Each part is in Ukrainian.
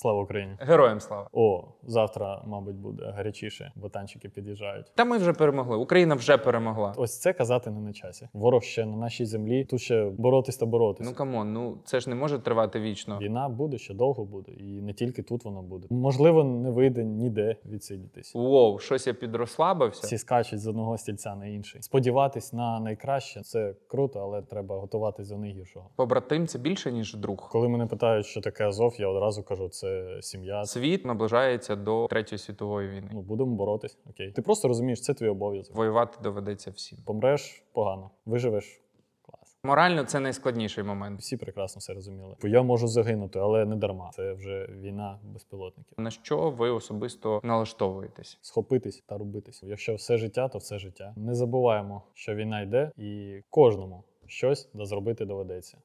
Слава Україні! Героям слава! О, завтра, мабуть, буде гарячіше, бо танчики під'їжджають. Та ми вже перемогли. Україна вже перемогла. Ось це казати не на часі. Ворог ще на нашій землі. Тут ще боротись та боротись. Ну камон, ну це ж не може тривати вічно. Війна буде ще довго буде, і не тільки тут вона буде. Можливо, не вийде ніде відсидітись. Воу, щось я підрослабився. Всі скачуть з одного стільця на інший. Сподіватись на найкраще це круто, але треба готуватись до найгіршого. Побратим це більше ніж друг. Коли мене питають, що таке Азов, я одразу кажу, це це сім'я. Світ наближається до третьої світової війни. Ну будемо боротись. Окей, ти просто розумієш, це твій обов'язок. Воювати доведеться всім. Помреш погано, виживеш. Морально це найскладніший момент. Всі прекрасно все розуміли. Бо я можу загинути, але не дарма. Це вже війна безпілотників. На що ви особисто налаштовуєтесь? Схопитись та робитись. Якщо все життя, то все життя. Не забуваємо, що війна йде, і кожному щось зробити доведеться.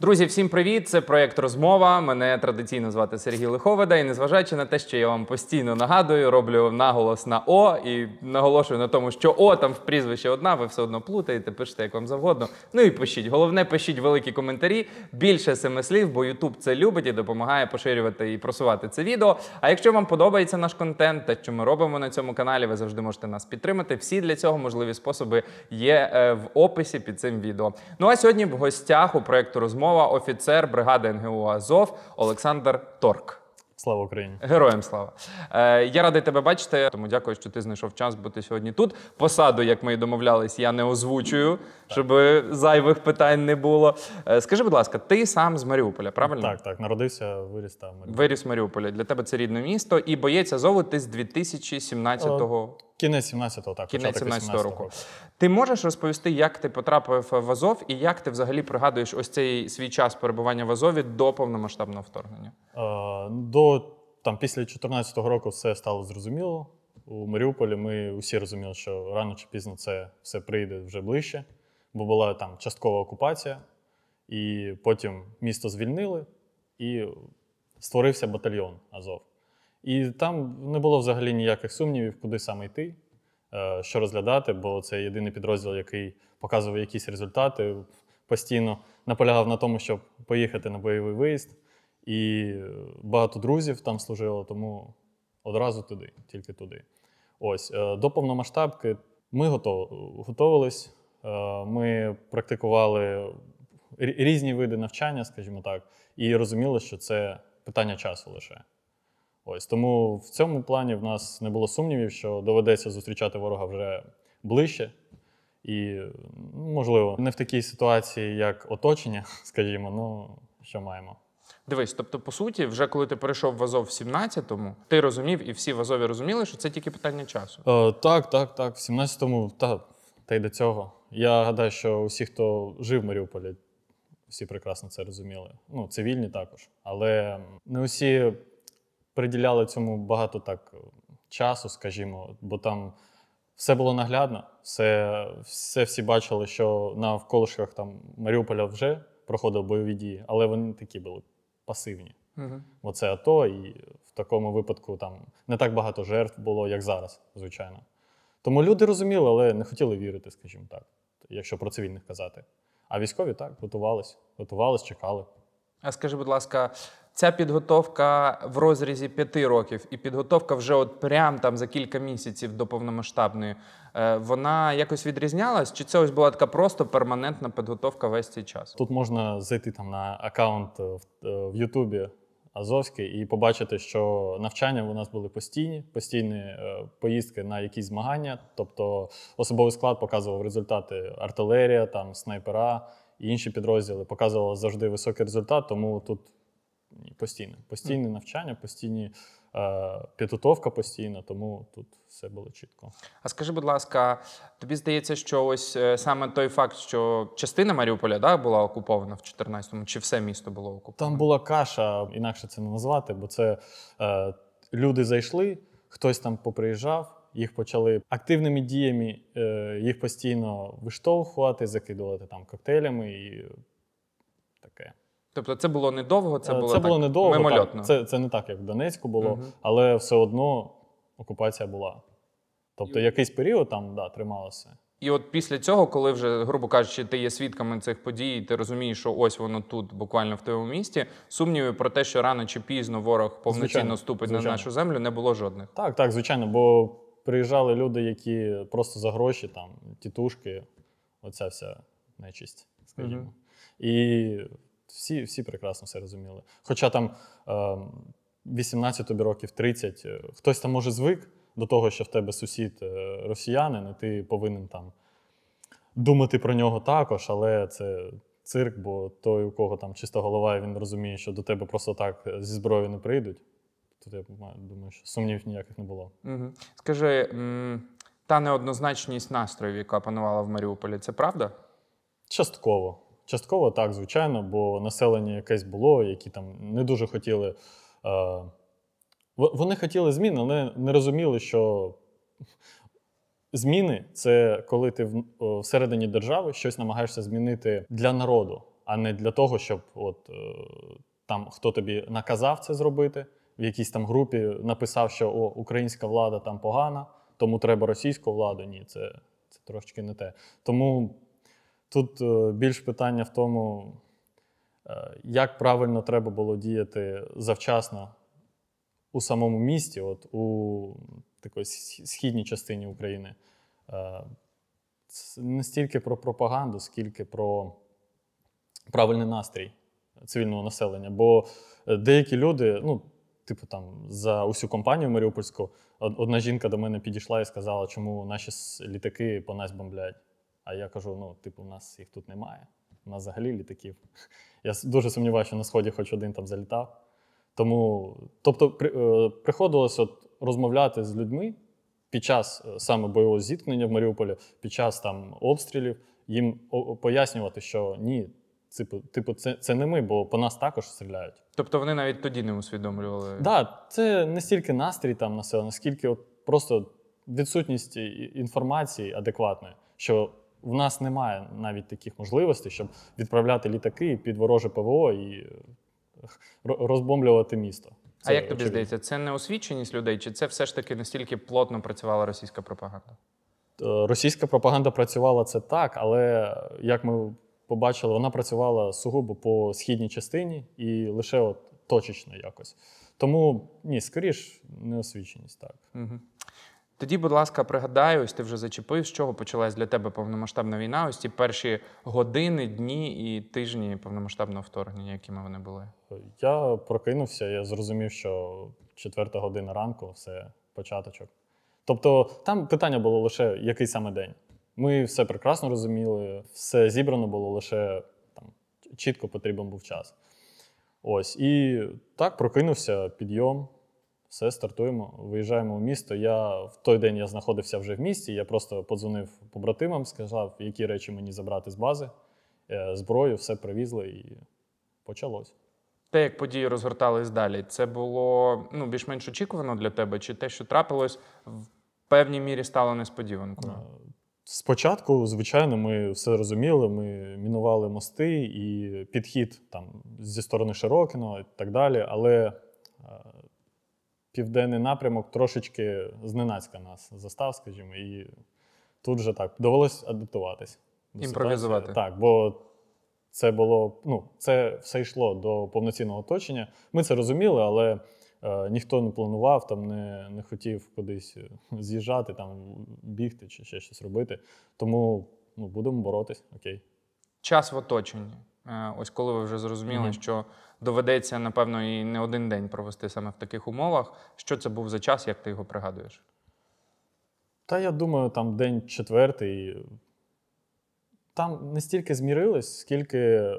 Друзі, всім привіт! Це проект Розмова. Мене традиційно звати Сергій Лиховида. І незважаючи на те, що я вам постійно нагадую, роблю наголос на О і наголошую на тому, що О там в прізвище одна, ви все одно плутаєте, пишете як вам завгодно. Ну і пишіть. Головне, пишіть великі коментарі. Більше семи слів, бо Ютуб це любить і допомагає поширювати і просувати це відео. А якщо вам подобається наш контент, те, що ми робимо на цьому каналі, ви завжди можете нас підтримати. Всі для цього можливі способи є е, в описі під цим відео. Ну а сьогодні в гостях у проекту Розмова мова, офіцер бригади НГУ Азов Олександр Торк. Слава Україні! Героям слава! Е, Я радий тебе бачити, тому дякую, що ти знайшов час бути сьогодні тут. Посаду, як ми і домовлялись, я не озвучую, щоб зайвих питань не було. Е, скажи, будь ласка, ти сам з Маріуполя, правильно? Так, так. Народився, виріс там. Виріс в Маріуполі. Для тебе це рідне місто і боєць Азову ти з 2017 року. Кінець 17-го, так. Кінець 17-го року. Ти можеш розповісти, як ти потрапив в Азов і як ти взагалі пригадуєш ось цей свій час перебування в Азові до повномасштабного вторгнення? Е, до там після 2014 року все стало зрозуміло. У Маріуполі ми усі розуміли, що рано чи пізно це все прийде вже ближче, бо була там часткова окупація, і потім місто звільнили і створився батальйон Азов. І там не було взагалі ніяких сумнівів, куди саме йти, е, що розглядати, бо це єдиний підрозділ, який показував якісь результати, постійно наполягав на тому, щоб поїхати на бойовий виїзд. І е, багато друзів там служило, тому одразу туди, тільки туди. Ось е, до повномасштабки ми готувалися, ми практикували різні види навчання, скажімо так, і розуміли, що це питання часу лише. Ось тому в цьому плані в нас не було сумнівів, що доведеться зустрічати ворога вже ближче. І, ну, можливо, не в такій ситуації, як оточення, скажімо, ну що маємо. Дивись, тобто, по суті, вже коли ти перейшов в Азов в 17-му, ти розумів, і всі в Азові розуміли, що це тільки питання часу. О, е, так, так, так. В 17-му, та, та й до цього. Я гадаю, що усі, хто жив в Маріуполі, всі прекрасно це розуміли. Ну, цивільні також. Але не усі приділяли цьому багато так е, часу, скажімо, бо там все було наглядно, все все всі бачили, що на вколишках там Маріуполя вже проходили бойові дії, але вони такі були пасивні. Угу. Оце АТО, і в такому випадку там не так багато жертв було, як зараз, звичайно. Тому люди розуміли, але не хотіли вірити, скажімо так, якщо про цивільних казати. А військові так, готувались, готувались, чекали. А скажи, будь ласка, Ця підготовка в розрізі п'яти років, і підготовка вже от прям там за кілька місяців до повномасштабної, е, вона якось відрізнялась? Чи це ось була така просто перманентна підготовка весь цей час? Тут можна зайти там на аккаунт е, е, в Ютубі Азовський і побачити, що навчання у нас були постійні, постійні поїздки на якісь змагання. Тобто особовий склад показував результати артилерія, там снайпера і інші підрозділи показували завжди високий результат, тому тут постійне, постійне навчання, постійні е, підготовка постійна, тому тут все було чітко. А скажи, будь ласка, тобі здається, що ось е, саме той факт, що частина Маріуполя да, була окупована в 14-му, чи все місто було окуповане? Там була каша, інакше це не назвати, бо це е, люди зайшли, хтось там поприїжджав. Їх почали активними діями, е, їх постійно виштовхувати, закидувати там коктейлями і Тобто це було недовго, це е, було це було недовго, мимольотно. Так. Це це не так, як в Донецьку було, угу. але все одно окупація була. Тобто, якийсь період там да, трималося. І от після цього, коли вже, грубо кажучи, ти є свідками цих подій, ти розумієш, що ось воно тут, буквально в твоєму місті, сумніви про те, що рано чи пізно ворог повноцінно ступить звичайно. на нашу землю, не було жодних. Так, так, звичайно, бо приїжджали люди, які просто за гроші, там, тітушки, оця вся нечисть, скажімо. Угу. І всі всі прекрасно все розуміли. Хоча там 18 ем, тобі років 30, е, хтось там може звик до того, що в тебе сусід е, росіянин, і ти повинен там думати про нього також, але це цирк, бо той, у кого там чиста голова, і він розуміє, що до тебе просто так е, зі зброєю не прийдуть. Тут я думаю, що сумнів ніяких не було. Скажи, та неоднозначність настроїв, яка панувала в Маріуполі, це правда? Частково. Частково так, звичайно, бо населення якесь було, які там не дуже хотіли. Е, вони хотіли змін, але не розуміли, що зміни це коли ти е, всередині держави щось намагаєшся змінити для народу, а не для того, щоб от е, там хто тобі наказав це зробити, в якійсь там групі написав, що о, українська влада там погана, тому треба російську владу. Ні, це, це трошечки не те. Тому. Тут е, більш питання в тому, е, як правильно треба було діяти завчасно у самому місті, от у такій східній частині України. Це не стільки про пропаганду, скільки про правильний настрій цивільного населення. Бо е, деякі люди, ну, типу, там, за усю компанію Маріупольську, одна жінка до мене підійшла і сказала, чому наші літаки по нас бомблять. А я кажу: ну, типу, в нас їх тут немає. У нас взагалі літаків. Я дуже сумніваюся, що на сході хоч один там залітав. Тому, тобто, е, приходилось от розмовляти з людьми під час е, саме бойового зіткнення в Маріуполі, під час там обстрілів, їм пояснювати, що ні, типу, це це не ми, бо по нас також стріляють. Тобто вони навіть тоді не усвідомлювали. Так, да, це не стільки настрій там населення, скільки от просто відсутність інформації адекватної, що в нас немає навіть таких можливостей, щоб відправляти літаки під вороже ПВО і е, розбомблювати місто. Це а як тобі очевидно. здається, це не освіченість людей, чи це все ж таки настільки плотно працювала російська пропаганда? Е, російська пропаганда працювала це так, але е, як ми побачили, вона працювала сугубо по східній частині і лише от точечно якось. Тому ні, скоріш не освіченість так. Угу. Тоді, будь ласка, пригадай, ось ти вже зачепив, з чого почалась для тебе повномасштабна війна? Ось ті перші години, дні і тижні повномасштабного вторгнення, якими вони були? Я прокинувся, я зрозумів, що четверта година ранку все початочок. Тобто, там питання було лише який саме день. Ми все прекрасно розуміли, все зібрано було лише там чітко потрібен був час. Ось і так прокинувся підйом все, стартуємо, виїжджаємо у місто. Я в той день я знаходився вже в місті. Я просто подзвонив побратимам, сказав, які речі мені забрати з бази, е, зброю, все привізли і почалось. Те, як події розгортались далі, це було ну, більш-менш очікувано для тебе, чи те, що трапилось, в певній мірі стало несподіванкою? Е, спочатку, звичайно, ми все розуміли. Ми мінували мости і підхід там зі сторони Широкіно і так далі. Але е, південний напрямок трошечки зненацька нас застав, скажімо, і тут вже так довелось адаптуватись. Імпровізувати. Ситуації. Так, бо це було, ну, це все йшло до повноцінного оточення. Ми це розуміли, але е, ніхто не планував, там не не хотів кудись е, з'їжджати, там бігти чи ще щось робити. Тому ну, будемо боротись, окей. Час в оточенні. Е, ось коли ви вже зрозуміли, mm -hmm. що доведеться, напевно, і не один день провести саме в таких умовах. Що це був за час, як ти його пригадуєш? Та я думаю, там день четвертий. Там не стільки змірились, скільки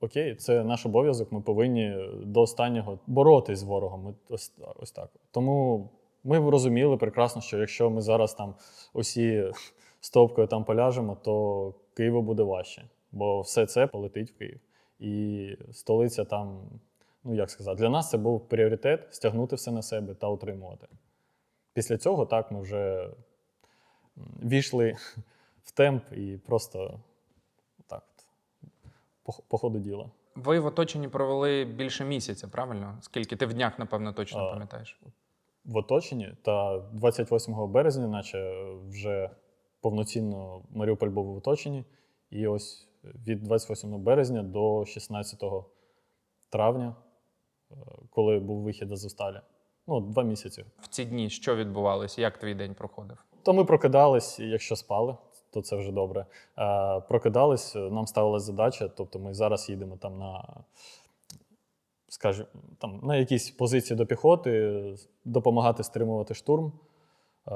окей, це наш обов'язок. Ми повинні до останнього боротись з ворогом. Ми ось, ось так. Тому ми розуміли прекрасно, що якщо ми зараз там усі стовпкою там поляжемо, то Києву буде важче бо все це полетить в Київ. І столиця там, ну як сказати, для нас це був пріоритет стягнути все на себе та утримувати. Після цього так ми вже війшли в темп і просто так от, по ходу діла. Ви в оточенні провели більше місяця, правильно? Скільки ти в днях, напевно, точно пам'ятаєш? В оточенні та 28 березня, наче вже повноцінно Маріуполь був в оточенні, і ось від 28 березня до 16 травня, е, коли був вихід з Усталі. Ну, два місяці. В ці дні що відбувалося? Як твій день проходив? То ми прокидались, якщо спали, то це вже добре. Е, прокидались, е, нам ставилась задача, тобто ми зараз їдемо там на скажімо, там на якісь позиції до піхоти, допомагати стримувати штурм, е,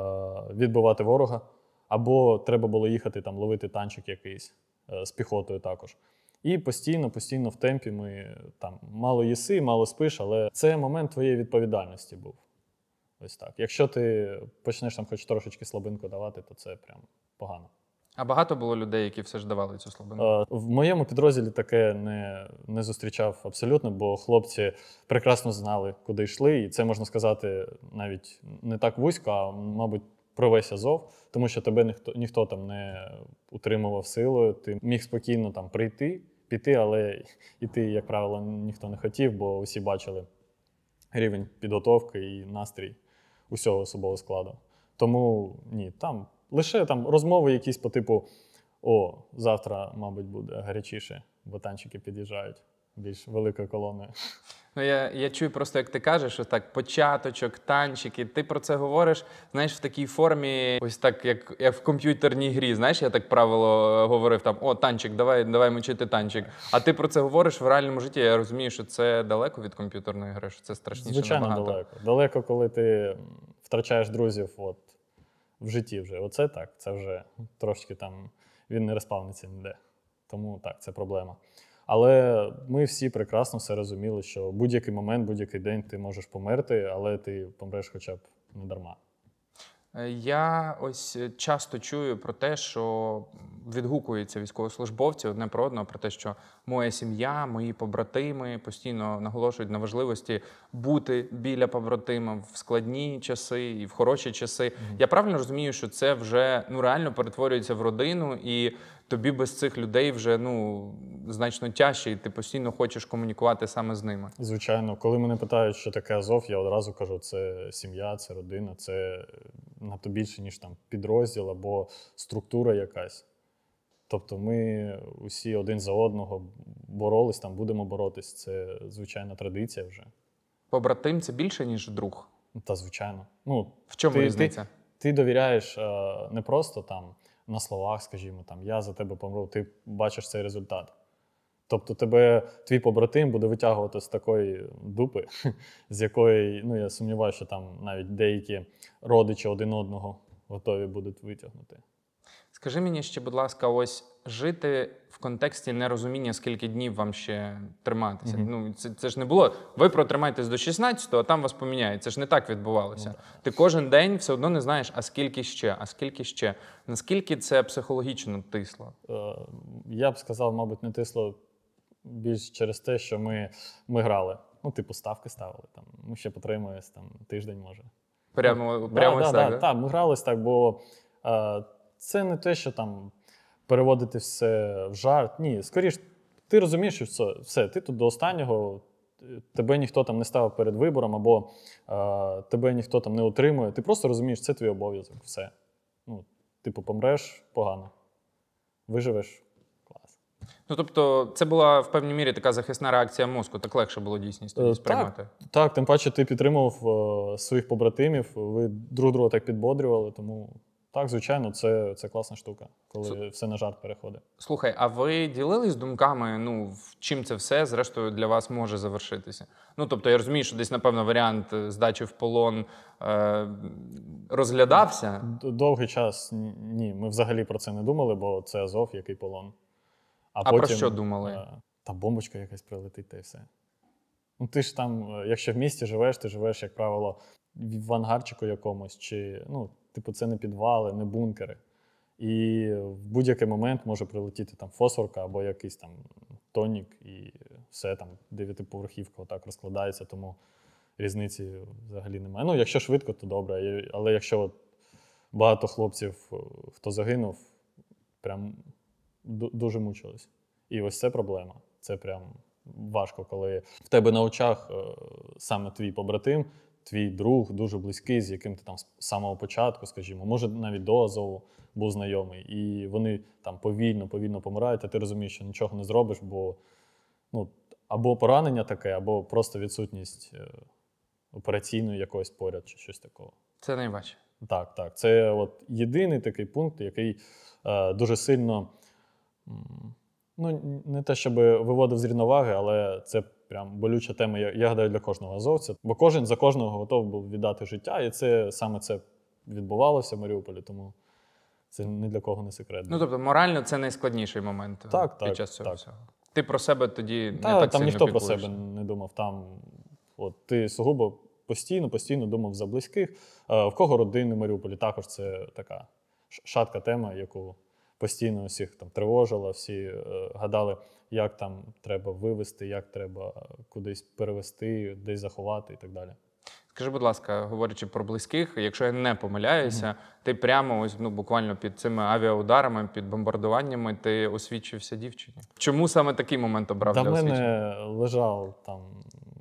відбивати ворога. Або треба було їхати там ловити танчик якийсь. Е, з піхотою також. І постійно, постійно в темпі ми е, там мало їси, мало спиш, але це момент твоєї відповідальності був. Ось так. Якщо ти почнеш там хоч трошечки слабинку давати, то це прям погано. А багато було людей, які все ж давали цю слабину? Е, в моєму підрозділі таке не не зустрічав абсолютно, бо хлопці прекрасно знали, куди йшли, і це можна сказати навіть не так вузько, а мабуть, про весь Азов, тому що тебе ніхто ніхто там не утримував силою. Ти міг спокійно там прийти, піти, але йти, як правило, ніхто не хотів, бо усі бачили рівень підготовки і настрій усього особового складу. Тому ні, там лише там розмови, якісь по типу: о, завтра, мабуть, буде гарячіше, бо танчики під'їжджають більш великою колоною. Ну, я я чую просто, як ти кажеш, що так початочок, танчики. Ти про це говориш, знаєш, в такій формі, ось так, як як в комп'ютерній грі. Знаєш, я так правило е, говорив там: о, танчик, давай давай мучити танчик. А ти про це говориш в реальному житті. Я розумію, що це далеко від комп'ютерної гри, що це страшніше. Звичайно, набагато. далеко. Далеко, коли ти втрачаєш друзів, от в житті вже. Оце так. Це вже трошки там він не розпавниться ніде. Тому так, це проблема. Але ми всі прекрасно все розуміли, що в будь-який момент, будь-який день ти можеш померти, але ти помреш хоча б не дарма. Е, я ось часто чую про те, що відгукуються військовослужбовці одне про одного, про те, що моя сім'я, мої побратими постійно наголошують на важливості бути біля побратима в складні часи і в хороші часи. Mm-hmm. Я правильно розумію, що це вже ну реально перетворюється в родину, і тобі без цих людей вже ну значно тяжче, і ти постійно хочеш комунікувати саме з ними. Звичайно, коли мене питають, що таке Азов, я одразу кажу, це сім'я, це родина, це нато більше, ніж там підрозділ або структура якась. Тобто ми усі один за одного боролись, там будемо боротись. Це звичайна традиція вже. Побратим це більше, ніж друг. Та звичайно. Ну, В чому ти, різниця? Ти, ти довіряєш а, е, не просто там на словах, скажімо, там я за тебе помру, ти бачиш цей результат. Тобто тебе твій побратим буде витягувати з такої дупи, з якої, ну я сумніваюся, що там навіть деякі родичі один одного готові будуть витягнути. Скажи мені ще, будь ласка, ось жити в контексті нерозуміння, скільки днів вам ще триматися. Mm-hmm. Ну це це ж не було. Ви протримаєтесь до 16-го, а там вас поміняють. Це ж не так відбувалося. Mm-hmm. Ти кожен день все одно не знаєш, а скільки ще, а скільки ще. Наскільки це психологічно тисло? Е, я б сказав, мабуть, не тисло більш через те, що ми, ми грали. Ну, типу, ставки ставили там. Ми ну, ще потримуємось там тиждень, може. Прямо, ну, прямо да, ось да, так, да? Так, ми грались так, бо е, це не те, що там переводити все в жарт. Ні, скоріш, ти розумієш, що все, все, ти тут до останнього, тебе ніхто там не ставив перед вибором, або е, тебе ніхто там не отримує. Ти просто розумієш, це твій обов'язок. Все. Ну, Типу, помреш погано, виживеш. клас. Ну, тобто, це була в певній мірі така захисна реакція мозку, так легше було дійсність е, сприймати. Так, так, тим паче ти підтримував о, е, своїх побратимів, ви друг друга так підбодрювали, тому так, звичайно, це це класна штука, коли С... все на жарт переходить. Слухай, а ви ділились думками, ну, чим це все, зрештою, для вас може завершитися? Ну, тобто, я розумію, що десь, напевно, варіант е, здачі в полон е, розглядався? Довгий час ні. Ми взагалі про це не думали, бо це Азов, який полон. А, а потім, про що думали? Е, та бомбочка якась прилетить, та й все. Ну, ти ж там, е, якщо в місті живеш, ти живеш, як правило, в ангарчику якомусь. чи, ну, Типу, це не підвали, не бункери. І в будь-який момент може прилетіти там фосфорка або якийсь там тонік, і все там дев'ятиповерхівка отак розкладається, тому різниці взагалі немає. Ну, якщо швидко, то добре. Але якщо от багато хлопців, е, хто загинув, прям дуже мучились. І ось це проблема. Це прям важко, коли в тебе на очах е, саме твій побратим твій друг дуже близький, з яким ти там з самого початку, скажімо, може навіть до Азову був знайомий, і вони там повільно, повільно помирають, а ти розумієш, що нічого не зробиш, бо ну, або поранення таке, або просто відсутність е, операційної якоїсь поряд чи щось такого. Це найважче. Так, так. Це от єдиний такий пункт, який е, дуже сильно. Ну, не те, щоб виводив з рівноваги, але це прям болюча тема. Я я гадаю для кожного азовця, бо кожен за кожного готов був віддати життя, і це саме це відбувалося в Маріуполі. Тому це ні для кого не секрет. Ну тобто, морально це найскладніший момент так, під так, час цього так. всього. Ти про себе тоді Та, не так там ніхто про себе не думав. Там от ти сугубо постійно, постійно думав за близьких. А, е, в кого родини в Маріуполі також це така шатка тема, яку постійно всіх там тривожила, всі е, гадали як там треба вивести, як треба кудись перевести, десь заховати і так далі. Скажи, будь ласка, говорячи про близьких, якщо я не помиляюся, mm-hmm. ти прямо ось ну буквально під цими авіаударами, під бомбардуваннями, ти освічився дівчині. Чому саме такий момент обрав Та для освічення? лежав там,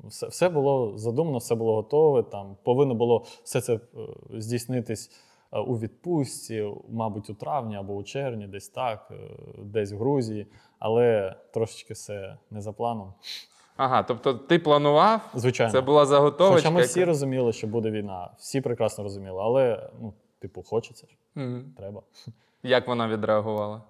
все все було задумано, все було готове. Там повинно було все це е, здійснитись е, у відпустці, мабуть, у травні або у червні, десь так, е, десь в Грузії але трошечки все не за планом. Ага, тобто ти планував? Звичайно. Це була заготовочка? Хоча ми всі розуміли, що буде війна. Всі прекрасно розуміли, але, ну, типу, хочеться ж. Угу. Треба. Як вона відреагувала?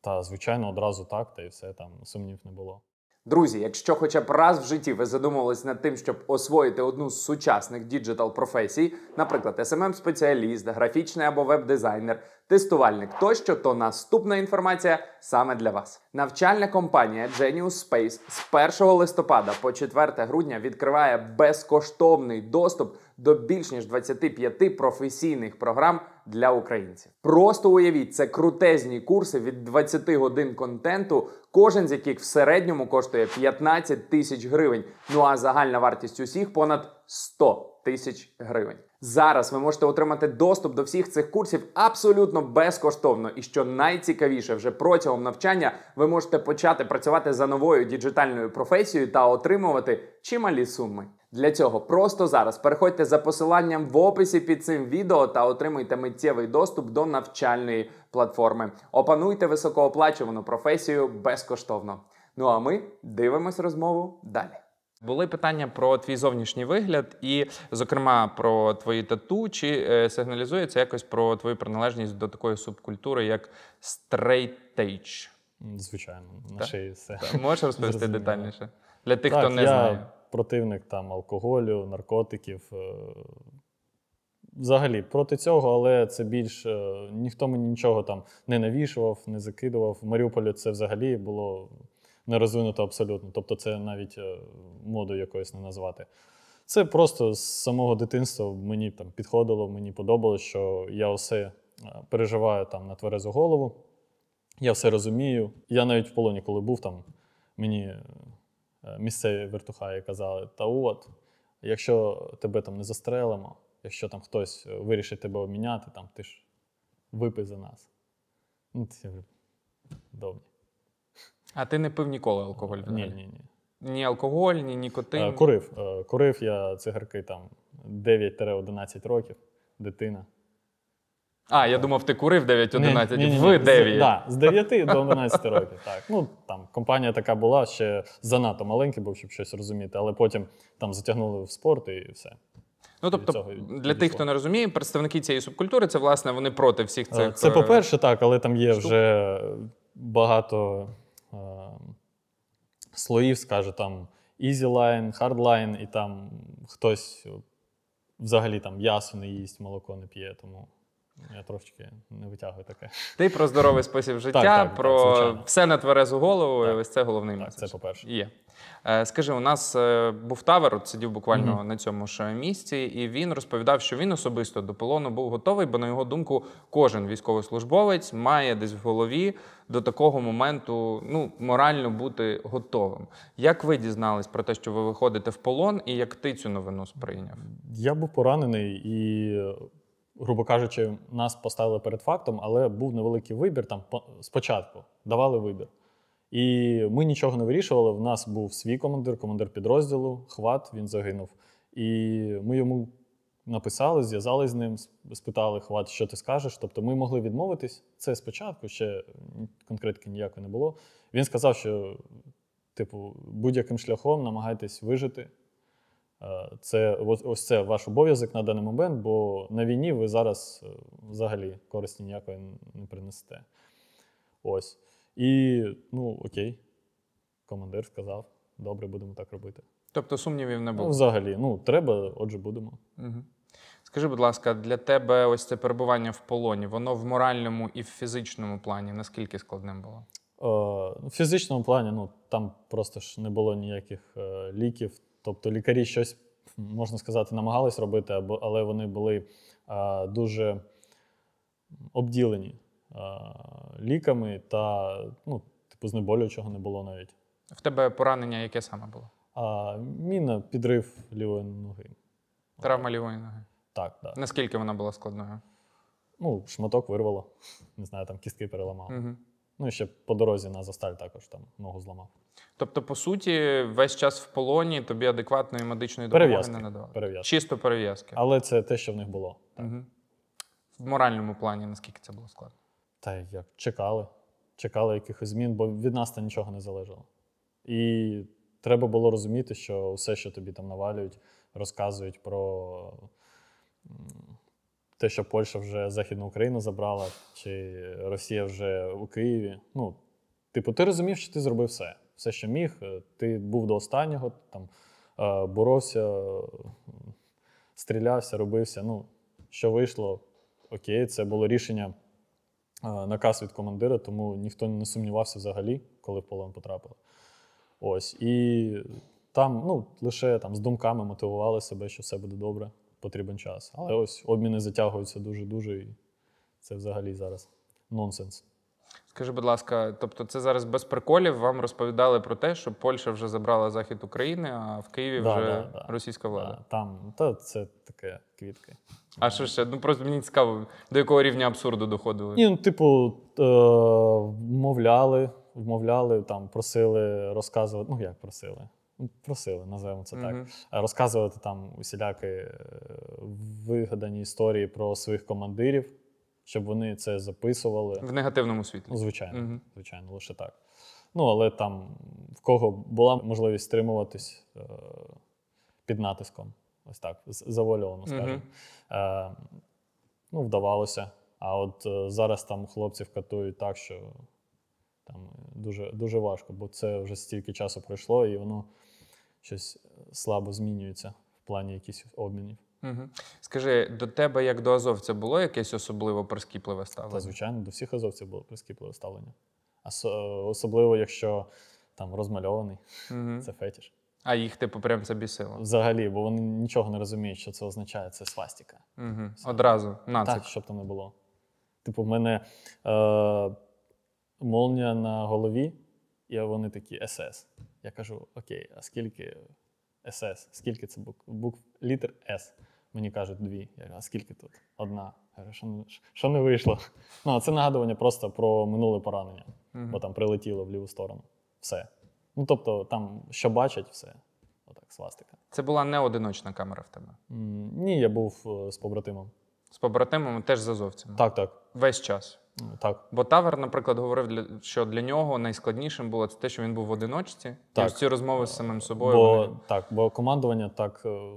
Та, звичайно, одразу так, та й все там сумнів не було. Друзі, якщо хоча б раз в житті ви задумувались над тим, щоб освоїти одну з сучасних діджитал професій, наприклад, smm спеціаліст графічний або веб-дизайнер, тестувальник тощо, то наступна інформація саме для вас. Навчальна компанія Genius Space з 1 листопада по 4 грудня відкриває безкоштовний доступ до більш ніж 25 професійних програм для українців. Просто уявіть, це крутезні курси від 20 годин контенту, кожен з яких в середньому коштує 15 тисяч гривень. Ну а загальна вартість усіх понад 100 тисяч гривень. Зараз ви можете отримати доступ до всіх цих курсів абсолютно безкоштовно. І що найцікавіше, вже протягом навчання ви можете почати працювати за новою діджитальною професією та отримувати чималі суми. Для цього просто зараз переходьте за посиланням в описі під цим відео та отримуйте миттєвий доступ до навчальної платформи. Опануйте високооплачувану професію безкоштовно. Ну а ми дивимось розмову далі. Були питання про твій зовнішній вигляд, і, зокрема, про твої тату. Чи е, сигналізує це якось про твою приналежність до такої субкультури, як стрейтейдж? Звичайно, на шиї все. Можеш розповісти Зрозуміло. детальніше? Для тих, так, хто не я знає. Противник там алкоголю, наркотиків. Е, взагалі проти цього, але це більш е, ніхто мені нічого там не навішував, не закидував. В Маріуполі це взагалі було не розвинуто абсолютно. Тобто, це навіть е, моду якоюсь не назвати. Це просто з самого дитинства мені там підходило, мені подобалося, що я все е, переживаю там на тверезу голову, я все розумію. Я навіть в полоні, коли був там, мені е, місцеві вертухаї казали: та от, якщо тебе там не застрелимо, якщо там хтось вирішить тебе обміняти, там ти ж випий за нас. Ну, це добре. А ти не пив ніколи алкоголь? Ні, ні, ні. Ні алкоголь, ні нікотин. Е, курив. Е, курив я цигарки там 9-11 років, дитина. А, я думав, ти курив 9-11, ні, 9. Так, з 9 до 11 років. так. Ну, там, Компанія така була, ще занадто маленький був, щоб щось розуміти, але потім там затягнули в спорт і все. Ну, тобто, для тих, хто не розуміє, представники цієї субкультури, це, власне, вони проти всіх е, цих. Це, по-перше, так, але там є штук. вже багато Ем, слоїв, скаже там EasyLine, Hardline, і там хтось взагалі там м'ясо не їсть, молоко не п'є. тому... Я трошечки не витягую таке. Ти про здоровий спосіб життя, так, так, про так, все на тверезу голову. і Ось це головний Так, меседж. Це по-перше. Є. Е, скажи, у нас е, був тавер, от сидів буквально mm-hmm. на цьому ж е, місці, і він розповідав, що він особисто до полону був готовий, бо на його думку, кожен військовослужбовець має десь в голові до такого моменту ну, морально бути готовим. Як ви дізнались про те, що ви виходите в полон, і як ти цю новину сприйняв? Я був поранений і грубо кажучи, нас поставили перед фактом, але був невеликий вибір там спочатку, давали вибір. І ми нічого не вирішували. В нас був свій командир, командир підрозділу, хват, він загинув. І ми йому написали, зв'язалися з ним, спитали хват, що ти скажеш. Тобто ми могли відмовитись. Це спочатку, ще конкретки ніякої не було. Він сказав, що, типу, будь-яким шляхом намагайтесь вижити. Е, це ось це ваш обов'язок на даний момент, бо на війні ви зараз е, взагалі користі ніякої не принесете. Ось. І, ну, окей, командир сказав, добре, будемо так робити. Тобто сумнівів не ну, було? Ну, взагалі, ну, треба, отже, будемо. Угу. Скажи, будь ласка, для тебе ось це перебування в полоні, воно в моральному і в фізичному плані наскільки складним було? Е, ну, в фізичному плані, ну там просто ж не було ніяких е, ліків. Тобто лікарі щось, можна сказати, намагались робити, але вони були дуже обділені ліками та ну, типу знеболюючого не було навіть. В тебе поранення яке саме було? А, Міна підрив лівої ноги. Травма лівої ноги. Так, так. Наскільки вона була складною? Ну, шматок вирвало. Не знаю, там кістки переламало. Угу. Ну і ще по дорозі на засталь також там ногу зламав. Тобто, по суті, весь час в полоні тобі адекватної медичної допомоги не надавали. Перев'язки. Чисто перев'язки. Але це те, що в них було. Так. Угу. В моральному плані, наскільки це було складно? Та як чекали, чекали якихось змін, бо від нас там нічого не залежало. І треба було розуміти, що все, що тобі там навалюють, розказують про те, що Польща вже Західну Україну забрала, чи Росія вже у Києві. Ну, типу, ти розумів, що ти зробив все все, що міг. Е, ти був до останнього, там е, боровся, стрілявся, робився. Ну, що вийшло, окей, це було рішення, е, наказ від командира, тому ніхто не сумнівався взагалі, коли в полон потрапили. Ось. І там, ну, лише там з думками мотивували себе, що все буде добре, потрібен час. Але ось обміни затягуються дуже-дуже, і це взагалі зараз нонсенс. Скажи, будь ласка, тобто це зараз без приколів вам розповідали про те, що Польща вже забрала захід України, а в Києві да, вже да, да. російська влада. Там то це таке квітки. А що ще? Ну просто мені цікаво, до якого рівня абсурду доходили? Ні, ну, типу, е, вмовляли, вмовляли, там просили розказувати. Ну як просили? Ну, просили, називаємо це mm-hmm. так. Е, розказувати там усілякі е, вигадані історії про своїх командирів щоб вони це записували. В негативному світлі. Ну, звичайно, угу. звичайно, лише так. Ну, але там в кого була можливість стримуватись е- під натиском, ось так, завуальовано, скажімо. Угу. Е- ну, вдавалося. А от е- зараз там хлопців катують так, що там дуже, дуже важко, бо це вже стільки часу пройшло, і воно щось е, слабо змінюється в плані якихось обмінів. Скажи, до тебе як до азовця було якесь особливо прискіпливе ставлення? Та, звичайно, до всіх азовців було прискіпливе ставлення. Е, особливо, якщо там розмальований, угу. це фетіш. А їх, типу, прям забісило? Взагалі, бо вони нічого не розуміють, що це означає, це свастіка. Угу. Одразу. нацик. Так, щоб там не було. Типу, в мене е- молня на голові, і вони такі СС. Я кажу: Окей, а скільки СС? Скільки це букв? Букв літер С. Мені кажуть, дві. Я кажу, а скільки тут? Одна. Я кажу, що не, що не вийшло? Ну, а це нагадування просто про минуле поранення, угу. бо там прилетіло в ліву сторону. Все. Ну, тобто, там, що бачать, все. Отак, свастика. Це була не одиночна камера в тебе? М ні, я був е, з побратимом. З побратимом теж з азовцями? Так, так. Весь час. Так. Бо Тавер, наприклад, говорив, що для нього найскладнішим було це те, що він був в одиночці. Так. І ось ці розмови з самим собою. Бо, вони... Так, бо командування так е,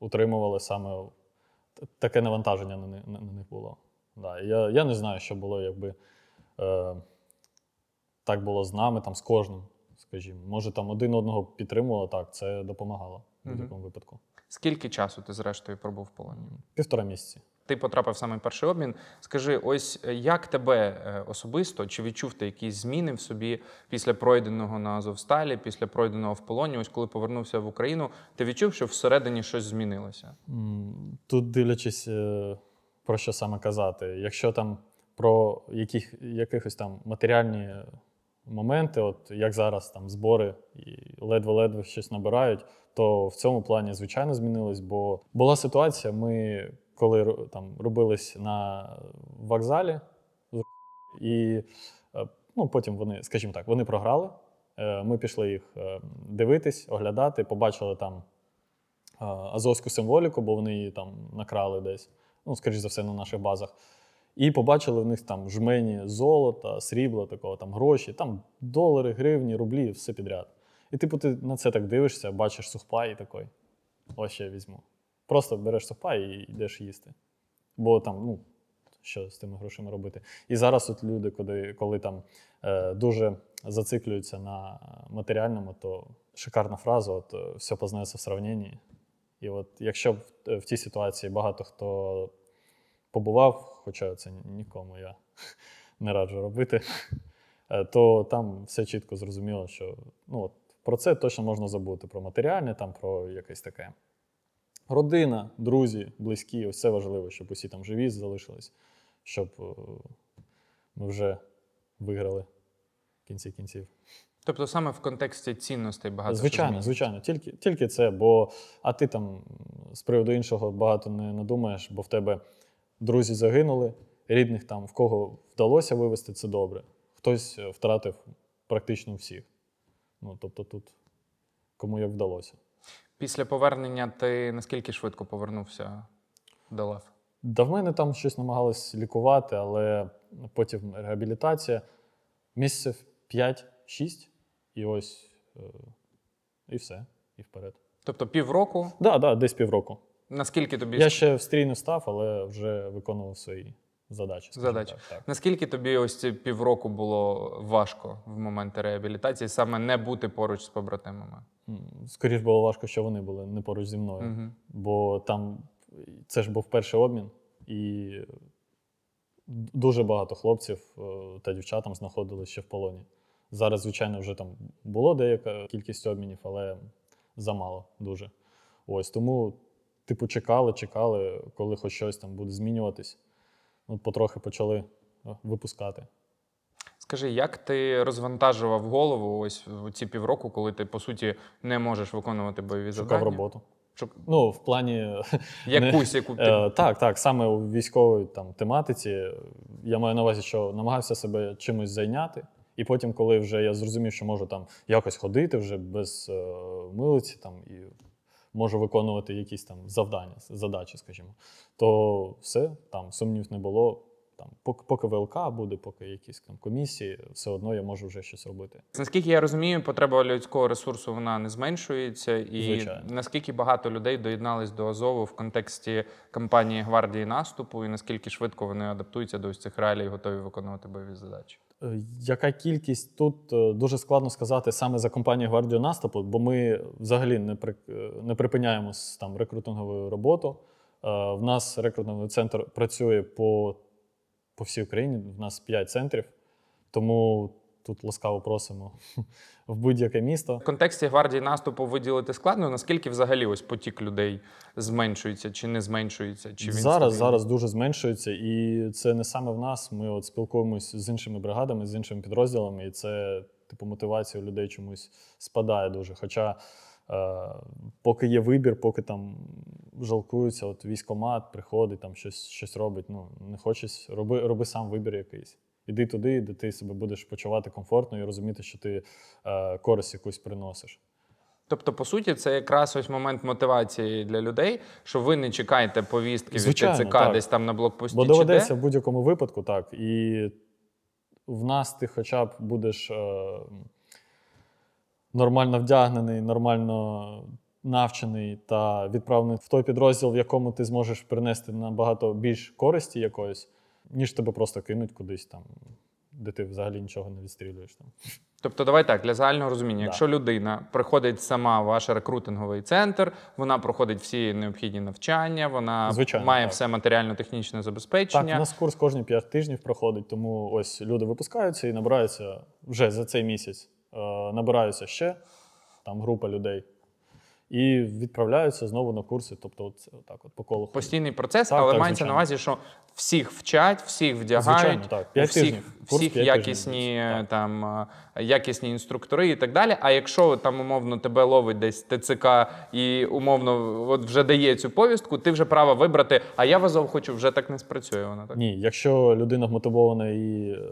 утримували саме таке навантаження на них, на них було. Да. Я я не знаю, що було, якби е, так було з нами, там, з кожним, скажімо. Може, там один одного підтримувало, так, це допомагало в будь-якому випадку. Скільки часу ти, зрештою, пробув в полоні? Півтора місяці ти потрапив в перший обмін. Скажи, ось е, як тебе е, особисто чи відчув ти якісь зміни в собі після пройденого на Азовсталі, після пройденого в полоні? Ось коли повернувся в Україну, ти відчув, що всередині щось змінилося? Тут дивлячись, е, про що саме казати, якщо там про яких, якихось там матеріальні моменти, от як зараз там збори і ледве-ледве щось набирають, то в цьому плані звичайно змінилось, бо була ситуація, ми коли там робились на вокзалі, і е, ну, потім вони, скажімо так, вони програли. Е, ми пішли їх е, дивитись, оглядати, побачили там азовську символіку, бо вони її там накрали десь, ну, скоріш за все, на наших базах. І побачили в них там жмені золота, срібла, такого, там гроші, там долари, гривні, рублі, все підряд. І типу, ти на це так дивишся, бачиш сухпай і такий. Ось ще візьму. Просто береш супа і йдеш їсти. Бо там, ну, що з тими грошима робити. І зараз от люди, коли коли там е, дуже зациклюються на матеріальному, то шикарна фраза: от е, все познається в сравненні. І от якщо в, е, в тій ситуації багато хто побував, хоча це нікому я не раджу робити, е, то там все чітко зрозуміло, що ну, от, про це точно можна забути: про матеріальне, там, про якесь таке. Родина, друзі, близькі ось це важливо, щоб усі там живі залишились, щоб е, ми вже виграли в кінці кінців. Тобто саме в контексті цінностей багато. Звичайно, що звичайно, тільки тільки це, бо а ти там з приводу іншого багато не надумаєш, бо в тебе друзі загинули, рідних там в кого вдалося вивезти, це добре. Хтось е, втратив практично всіх. Ну тобто, тут кому як вдалося. Після повернення ти наскільки швидко повернувся до лав? Да, в мене там щось намагались лікувати, але потім реабілітація. Місяців 5-6, і ось е, і все, і вперед. Тобто півроку? Так, да, да, десь півроку. Наскільки тобі я ще в стрій не став, але вже виконував свої задачі. Задачі. Так, так. Наскільки тобі ось ці півроку було важко в момент реабілітації, саме не бути поруч з побратимами? скоріш було важко, що вони були не поруч зі мною. Угу. Бо там це ж був перший обмін, і дуже багато хлопців е, та дівчат там знаходилися ще в полоні. Зараз, звичайно, вже там було деяка кількість обмінів, але замало дуже. Ось тому, типу, чекали, чекали, коли хоч щось там буде змінюватись. Ну, потрохи почали е, випускати. Скажи, як ти розвантажував голову ось в ці півроку, коли ти по суті не можеш виконувати бойові завдання? Шукав роботу. Шук... Ну, в плані якусь яку ти... Е, так, так саме у військовій там тематиці я маю на увазі, що намагався себе чимось зайняти. І потім, коли вже я зрозумів, що можу там якось ходити вже без е, милиці, там і можу виконувати якісь там завдання, задачі, скажімо, то все там сумнів не було там, поки ВЛК буде, поки якісь там комісії, все одно я можу вже щось робити. Наскільки я розумію, потреба людського ресурсу вона не зменшується, і Звичайно. наскільки багато людей доєднались до Азову в контексті кампанії гвардії наступу, і наскільки швидко вони адаптуються до ось цих реалій, готові виконувати бойові задачі? Е, яка кількість тут е, дуже складно сказати саме за компанію гвардію наступу, бо ми взагалі не при е, не припиняємо там рекрутингову роботу. В нас рекрутинговий центр працює по по всій Україні. В нас 5 центрів, тому тут ласкаво просимо в будь-яке місто. В контексті гвардії наступу виділити складно. Наскільки взагалі ось потік людей зменшується чи не зменшується? Чи він зараз зараз дуже зменшується, і це не саме в нас. Ми от спілкуємось з іншими бригадами, з іншими підрозділами, і це типу мотивація у людей чомусь спадає дуже. Хоча Е, поки є вибір, поки там жалкуються, от військомат приходить, там щось щось робить. Ну не хочеш, роби, роби сам вибір якийсь. Іди туди, де ти себе будеш почувати комфортно і розуміти, що ти е, користь якусь приносиш. Тобто, по суті, це якраз ось момент мотивації для людей, що ви не чекаєте повістки Звичайно, від ТЦК так. десь там на блокпості. Бо доведеться в будь-якому випадку, так. І в нас ти хоча б будеш. Е, нормально вдягнений, нормально навчений та відправлений в той підрозділ, в якому ти зможеш принести набагато більш користі якоїсь, ніж тебе просто кинуть кудись там, де ти взагалі нічого не відстрілюєш там. Тобто, давай так для загального розуміння. Да. Якщо людина приходить сама в ваш рекрутинговий центр, вона проходить всі необхідні навчання, вона Звичайно, має так. все матеріально-технічне забезпечення. Так, у нас курс кожні 5 тижнів проходить, тому ось люди випускаються і набираються вже за цей місяць Е, набираються ще там група людей. І відправляються знову на курси, тобто, от, так от по колу. Постійний процес, так, але так, мається звичайно. на увазі, що всіх вчать, всіх вдягають, звичайно, так. 5 всіх Курс всіх 5 якісні там е, якісні інструктори і так далі. А якщо там умовно тебе ловить десь ТЦК і умовно от вже дає цю повістку, ти вже право вибрати. А я в Азов хочу, вже так не спрацює. Вона так ні. Якщо людина вмотивована і е,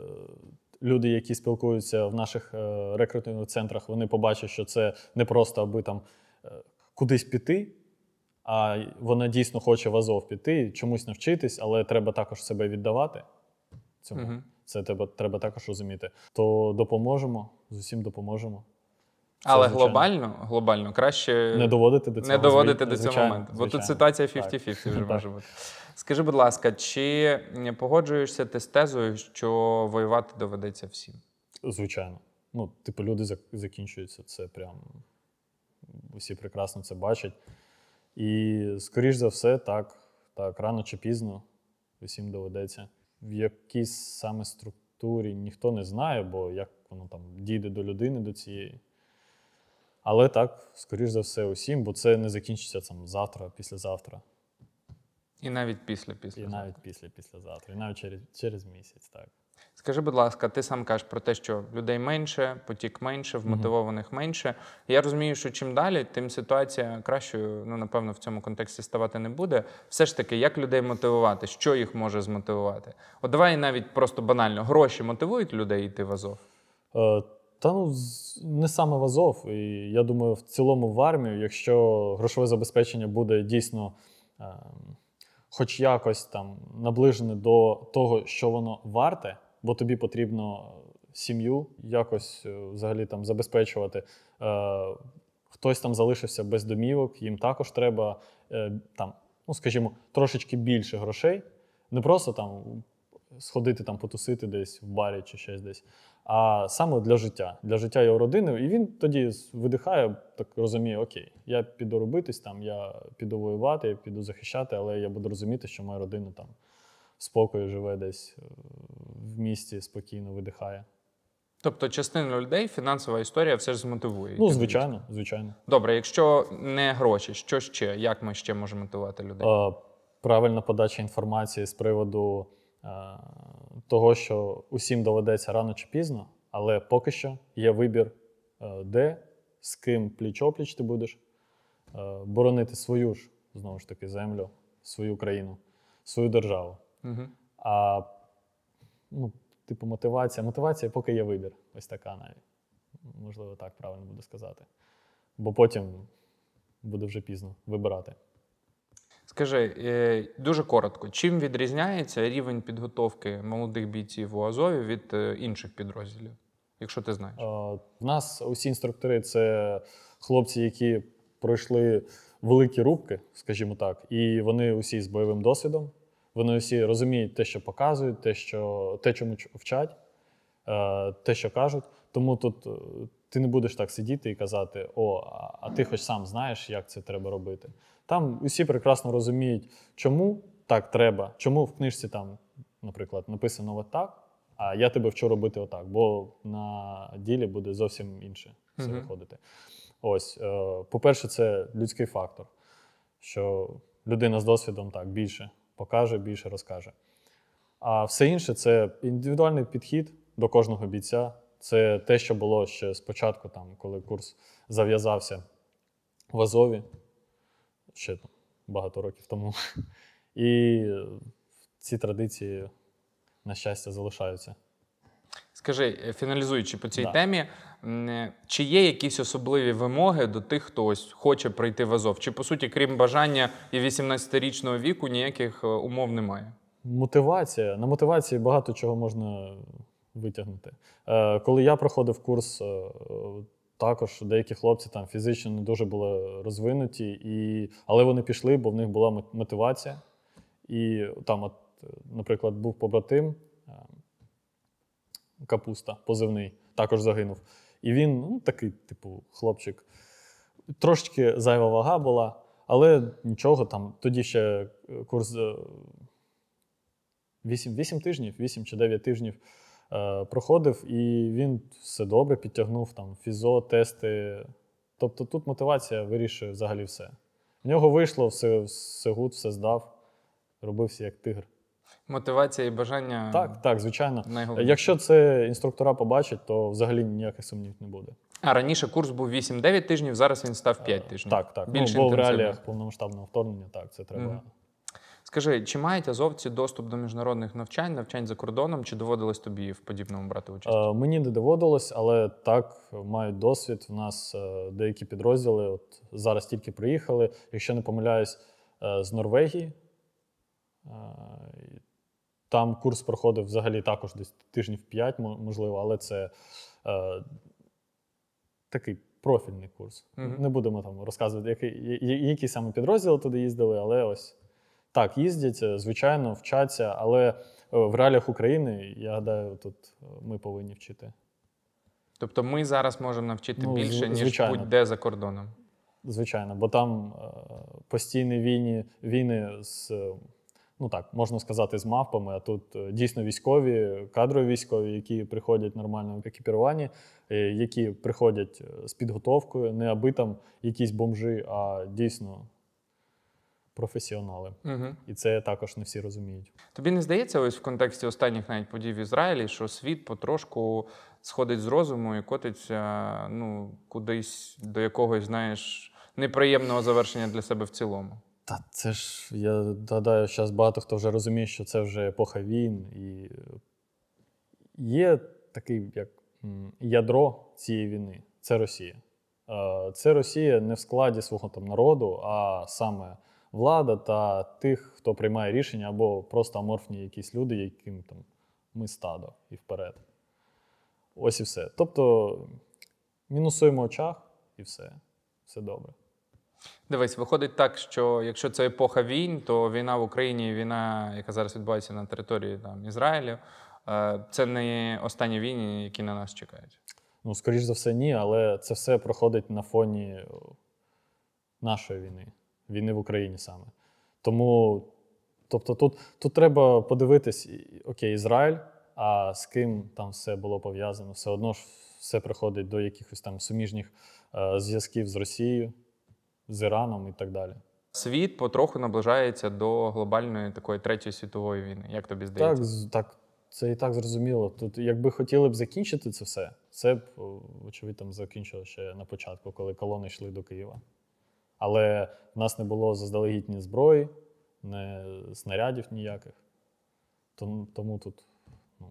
люди, які спілкуються в наших е, рекрутингових центрах, вони побачать, що це не просто аби там е, кудись піти, а вона дійсно хоче в Азов піти, чомусь навчитись, але треба також себе віддавати. Цьому угу. це треба, треба також розуміти. То допоможемо з усім допоможемо. Але звичайно. глобально глобально краще не доводити до цього не доводити звичайно, до цього моменту. Бо тут ситуація 50-50 вже може бути. Скажи, будь ласка, чи погоджуєшся ти з тезою, що воювати доведеться всім? Звичайно. Ну, типу, люди закінчуються. Це прям усі прекрасно це бачать. І, скоріш за все, так, так, рано чи пізно усім доведеться. В якійсь саме структурі ніхто не знає, бо як воно там дійде до людини, до цієї. Але так, скоріш за все, усім, бо це не закінчиться там завтра, післязавтра. І навіть після після. І навіть після післязавтра, і навіть через, через місяць, так. Скажи, будь ласка, ти сам кажеш про те, що людей менше, потік менше, вмотивованих менше. Я розумію, що чим далі, тим ситуація кращою, ну напевно, в цьому контексті ставати не буде. Все ж таки, як людей мотивувати, що їх може змотивувати? От давай навіть просто банально гроші мотивують людей йти в Азов? Е, та ну не саме в Азов. І я думаю, в цілому в армію, якщо грошове забезпечення буде дійсно, е, хоч якось там наближене до того, що воно варте, бо тобі потрібно сім'ю якось е, взагалі там забезпечувати. Е, Хтось там залишився без домівок, їм також треба е, там, ну скажімо, трошечки більше грошей, не просто там сходити там потусити десь в барі чи щось десь а саме для життя, для життя його родини. І він тоді видихає, так розуміє, окей, я піду робитись там, я піду воювати, я піду захищати, але я буду розуміти, що моя родина там спокою живе десь е, в місті, спокійно видихає. Тобто частину людей фінансова історія все ж змотивує. Ну, звичайно, звичайно. Добре, якщо не гроші, що ще? Як ми ще можемо мотивувати людей? Е, правильна подача інформації з приводу Е, того, що усім доведеться рано чи пізно, але поки що є вибір, е, де, з ким пліч-опліч ти будеш е, боронити свою ж, знову ж таки, землю, свою країну, свою державу. Угу. А ну, типу, мотивація. Мотивація, поки є вибір. Ось така навіть. Можливо, так правильно буде сказати. Бо потім буде вже пізно вибирати. Скажи е, дуже коротко, чим відрізняється рівень підготовки молодих бійців у Азові від е, інших підрозділів, якщо ти знаєш? У е, нас усі інструктори це хлопці, які пройшли великі рубки, скажімо так, і вони усі з бойовим досвідом. Вони усі розуміють те, що показують, те, що те, чому вчать, те, що кажуть. Тому тут ти не будеш так сидіти і казати: О, а ти хоч сам знаєш, як це треба робити. Там усі прекрасно розуміють, чому так треба, чому в книжці там, наприклад, написано отак, а я тебе вчу робити отак, бо на ділі буде зовсім інше все uh-huh. виходити. Ось, е, по-перше, це людський фактор, що людина з досвідом так більше покаже, більше розкаже. А все інше це індивідуальний підхід до кожного бійця. Це те, що було ще спочатку, там, коли курс зав'язався в Азові ще там багато років тому. І ці традиції, на щастя, залишаються. Скажи, е, фіналізуючи по цій да. темі, е, чи є якісь особливі вимоги до тих, хто ось хоче прийти в Азов? Чи по суті, крім бажання і 18-річного віку, ніяких е, умов немає? Мотивація. На мотивації багато чого можна витягнути. Коли я проходив курс також деякі хлопці там фізично не дуже були розвинуті, і... але вони пішли, бо в них була мотивація. І там, от, наприклад, був побратим ем, капуста, позивний, також загинув. І він ну, такий, типу, хлопчик. Трошечки зайва вага була, але нічого там. Тоді ще е, курс 8 е, 8 тижнів, 8 чи 9 тижнів. Е, проходив, і він все добре підтягнув там фізо, тести. Тобто тут мотивація вирішує взагалі все. В нього вийшло, все все гуд, все здав, робився як тигр. Мотивація і бажання. Так, так, звичайно. Якщо це інструктора побачать, то взагалі ніяких сумнів не буде. А раніше курс був 8-9 тижнів, зараз він став 5 е, тижнів. Так, так. Більше ну, бо в реаліях повномасштабного вторгнення, так, це треба. Mm-hmm. Скажи, чи мають азовці доступ до міжнародних навчань, навчань за кордоном? Чи доводилось тобі в подібному брати участь? Е, мені не доводилось, але так мають досвід. У нас е, деякі підрозділи от зараз тільки приїхали. Якщо не помиляюсь, е, з Норвегії. Там курс проходив взагалі також десь тижнів 5, можливо, але це е, такий профільний курс. Mm-hmm. Не будемо там розказувати, який які саме підрозділи туди їздили, але ось. Так, їздять, е, звичайно, вчаться, але е, в реаліях України, я гадаю, тут е, ми повинні вчити. Тобто ми зараз можемо навчити ну, більше, ніж будь-де за кордоном. Звичайно, бо там постійні війні, війни з, ну так, можна сказати, з мавпами, а тут дійсно військові, кадрові військові, які приходять нормально в екіпіруванні, які приходять з підготовкою, не аби там якісь бомжі, а дійсно професіонали, угу. і це також не всі розуміють. Тобі не здається, ось в контексті останніх навіть подій в Ізраїлі, що світ потрошку сходить з розуму і котиться ну кудись до якогось, знаєш, неприємного завершення для себе в цілому. Та це ж я гадаю, зараз багато хто вже розуміє, що це вже епоха війн, і є такий як ядро цієї війни. Це Росія. Е, це Росія не в складі свого там народу, а саме влада та тих, хто приймає рішення, або просто аморфні якісь люди, яким там ми стадо і вперед. Ось і все. Тобто мінусуємо очах і все. Все добре. Дивись, виходить так, що якщо це епоха війн, то війна в Україні, і війна, яка зараз відбувається на території там, Ізраїлю, е, це не останні війни, які на нас чекають. Ну, скоріш за все, ні, але це все проходить на фоні нашої війни війни в Україні саме. Тому тобто, тут тут треба подивитись, окей, Ізраїль, а з ким там все було пов'язано, все одно ж все приходить до якихось там суміжних е, зв'язків з Росією, з Іраном і так далі. Світ потроху наближається до глобальної такої третьої світової війни. Як тобі здається? Так, так. Це і так зрозуміло. Тут, якби хотіли б закінчити це все, це б, очевидно, закінчило ще на початку, коли колони йшли до Києва. Але в нас не було заздалегідь ні зброї, ні снарядів ніяких. Тому, тому тут ну,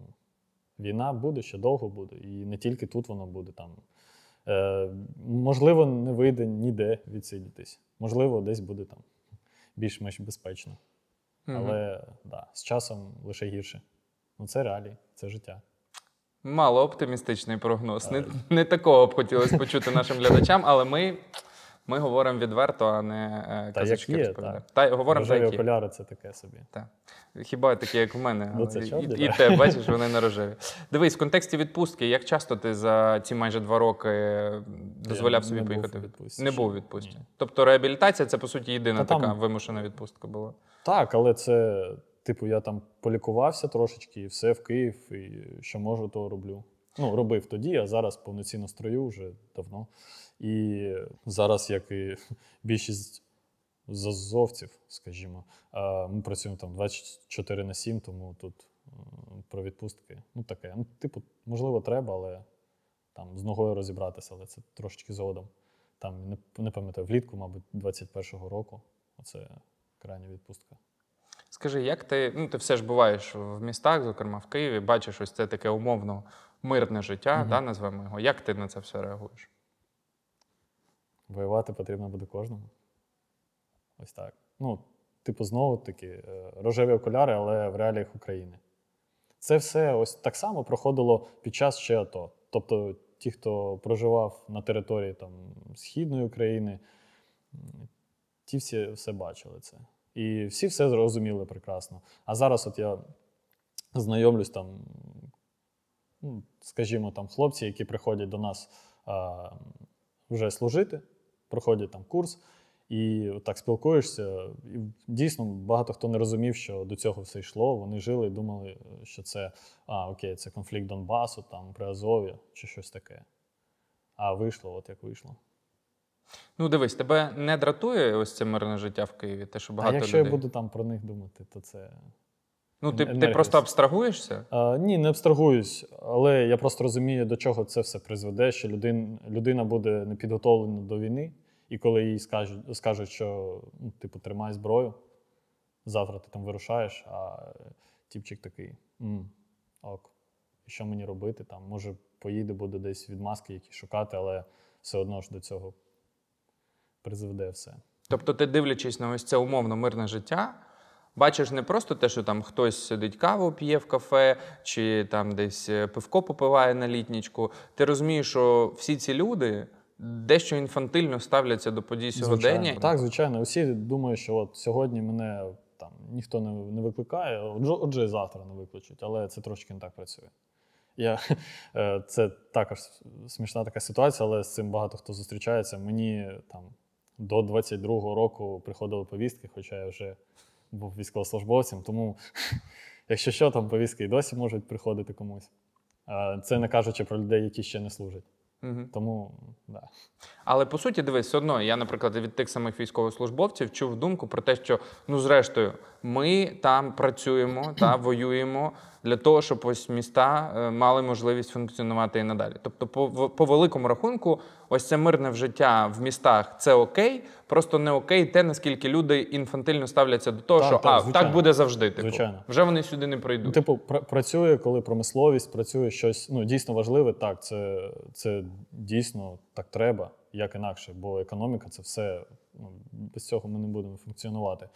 війна буде, ще довго буде. І не тільки тут вона буде там. Е, Можливо, не вийде ніде відсидітись. Можливо, десь буде там більш-менш безпечно. Угу. Але да, з часом лише гірше. Ну це реалії, це життя. Мало оптимістичний прогноз. Не, е. не такого б хотілося почути нашим глядачам, але ми. Ми говоримо відверто, а не е, казачки розповідаємо. Типу, Та говоримо за які. окуляри це таке собі. Так. Хіба такі, як в мене, але ну, це і, і те, бачиш, вони не рожеві. Дивись, в контексті відпустки, як часто ти за ці майже два роки дозволяв собі не поїхати? Був не був відпустці. Тобто реабілітація це, по суті, єдина Та така там... вимушена відпустка була. Так, але це, типу, я там полікувався трошечки, і все в Київ, і що можу, то роблю. Ну, робив тоді, а зараз повноцінно строю вже давно. І зараз, як і більшість з азовців, скажімо, ми працюємо там 24 на 7, тому тут е, про відпустки. Ну, таке. Ну, типу, можливо, треба, але там з ногою розібратися, але це трошечки згодом. Там не пам'ятаю, влітку, мабуть, 21-го року. Оце крайня відпустка. Скажи, як ти ну ти все ж буваєш в містах, зокрема в Києві, бачиш ось це таке умовно мирне життя, угу. да, назвемо його. Як ти на це все реагуєш? Воювати потрібно буде кожному. Ось так. Ну, типу, знову таки, е, рожеві окуляри, але в реаліях України. Це все ось так само проходило під час ще АТО. Тобто, ті, хто проживав на території там, Східної України, ті всі все бачили це. І всі все зрозуміли прекрасно. А зараз от я знайомлюсь там, скажімо, там хлопці, які приходять до нас а, вже служити проходять там курс і так спілкуєшся. І Дійсно, багато хто не розумів, що до цього все йшло. Вони жили і думали, що це а, окей, це конфлікт Донбасу, там при Азові чи щось таке. А вийшло, от як вийшло. Ну, дивись, тебе не дратує ось це мирне життя в Києві. Те, що багато А якщо людей... я буду там про них думати, то це Ну, ти ти просто абстрагуєшся? А, Ні, не абстрагуюсь, але я просто розумію, до чого це все призведе, що людин, людина буде непідготовлена до війни, і коли їй скажуть, скажуть що ну, типу, тримай зброю, завтра ти там вирушаєш, а тіпчик такий: М, ок, що мені робити? там, Може, поїде, буде десь від маски якісь шукати, але все одно ж до цього призведе все. Тобто, ти дивлячись на ось це умовно мирне життя бачиш не просто те, що там хтось сидить каву, п'є в кафе, чи там десь е, пивко попиває на літнічку. Ти розумієш, що всі ці люди. Дещо інфантильно ставляться до подій сьогодення. Так, звичайно, усі думають, що от сьогодні мене там ніхто не не викликає, отже, і завтра не викличуть, але це трошки не так працює. Я, е, Це також смішна така ситуація, але з цим багато хто зустрічається. Мені там до 22-го року приходили повістки, хоча я вже був військовослужбовцем, тому якщо що, там повістки і досі можуть приходити комусь. Це не кажучи про людей, які ще не служать. Угу. Тому да. Але по суті, дивись, все одно я, наприклад, від тих самих військовослужбовців чув думку про те, що ну, зрештою, ми там працюємо та воюємо для того, щоб ось міста е, мали можливість функціонувати і надалі. Тобто, по, по великому рахунку, ось це мирне вжиття в містах це окей, просто не окей, те наскільки люди інфантильно ставляться до того, так, що так, а звичайно. так буде завжди. Типу, звичайно. вже вони сюди не прийдуть. Типу, пр- працює, коли промисловість працює щось ну дійсно важливе. Так, це, це дійсно так треба, як інакше, бо економіка це все ну, без цього ми не будемо функціонувати.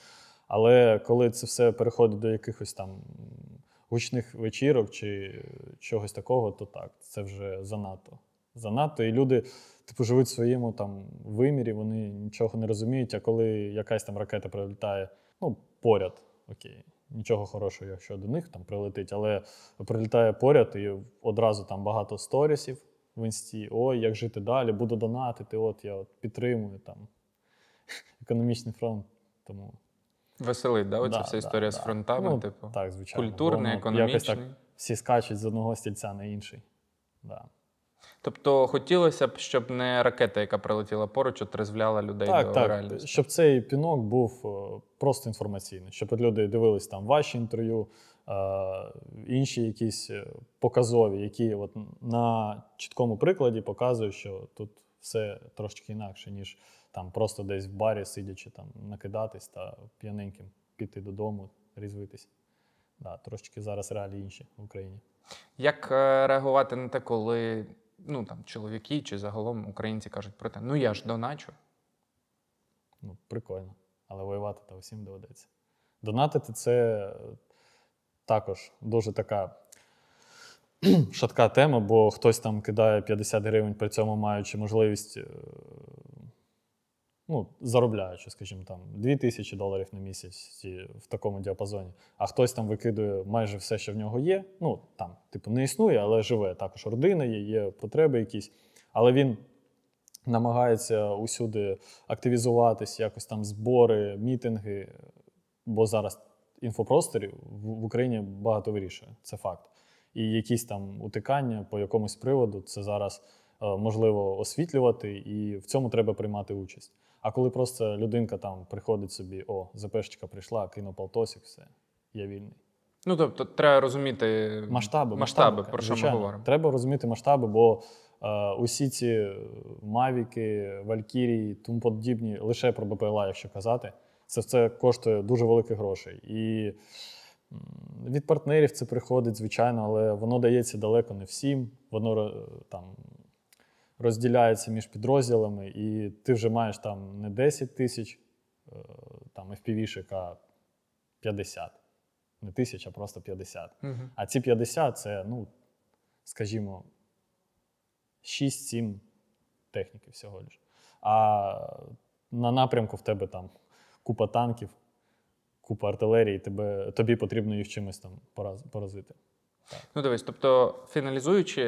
Але коли це все переходить до якихось там гучних вечірок чи чогось такого, то так, це вже занадто. Занадто. І люди, типу, живуть в своєму там вимірі, вони нічого не розуміють, а коли якась там ракета прилітає, ну, поряд, окей. Нічого хорошого, якщо до них там прилетить, але прилітає поряд і одразу там багато сторісів в інсті. Ой, як жити далі, буду донатити, от я от підтримую там економічний фронт. Тому Веселить, да, оця да, вся історія да, з фронтами, ну, типу, так, звичайно. культурний, ну, економічний. так Всі скачуть з одного стільця на інший. Да. Тобто хотілося б, щоб не ракета, яка прилетіла поруч, отрезвляла людей так, до так, реальності. Щоб цей пінок був е, просто інформаційний, щоб люди дивились там ваші інтерв'ю, е, інші якісь е, показові, які от на чіткому прикладі показують, що тут все трошки інакше, ніж там просто десь в барі, сидячи, там накидатись та п'яненьким піти додому, різвитись. Да, Трошечки зараз реалії інші в Україні. Як е, реагувати на те, коли ну, там, чоловіки чи загалом українці кажуть про те, ну я ж доначу? Ну, прикольно. Але воювати та усім доведеться. Донатити це е, також дуже така шатка тема, бо хтось там кидає 50 гривень, при цьому маючи можливість е, ну, заробляючи, скажімо, там 2 тисячі доларів на місяць в такому діапазоні, а хтось там викидує майже все, що в нього є. Ну там, типу, не існує, але живе. Також родина є, є потреби якісь. Але він намагається усюди активізуватись, якось там збори, мітинги. Бо зараз інфопросторів в Україні багато вирішує, це факт. І якісь там утикання по якомусь приводу це зараз е, можливо освітлювати, і в цьому треба приймати участь. А коли просто людинка там приходить собі, о, ЗПшечка прийшла, кинув полтосик, все, я вільний. Ну тобто, треба розуміти масштаби, масштаби, про що звичайно. ми говоримо. Треба розуміти масштаби, бо е, усі ці Мавіки, Валькірії, тому подібні, лише про БПЛА, якщо казати, це все коштує дуже великих грошей. І від партнерів це приходить, звичайно, але воно дається далеко не всім. Воно е, там розділяється між підрозділами, і ти вже маєш там не 10 тисяч е, там FPV-шек, а 50. Не тисяч, а просто 50. Угу. А ці 50 це, ну, скажімо, 6-7 техніки всього лиш. А на напрямку в тебе там купа танків, купа артилерії, тебе, тобі потрібно їх чимось там пораз, поразити. Ну, дивись, тобто, фіналізуючи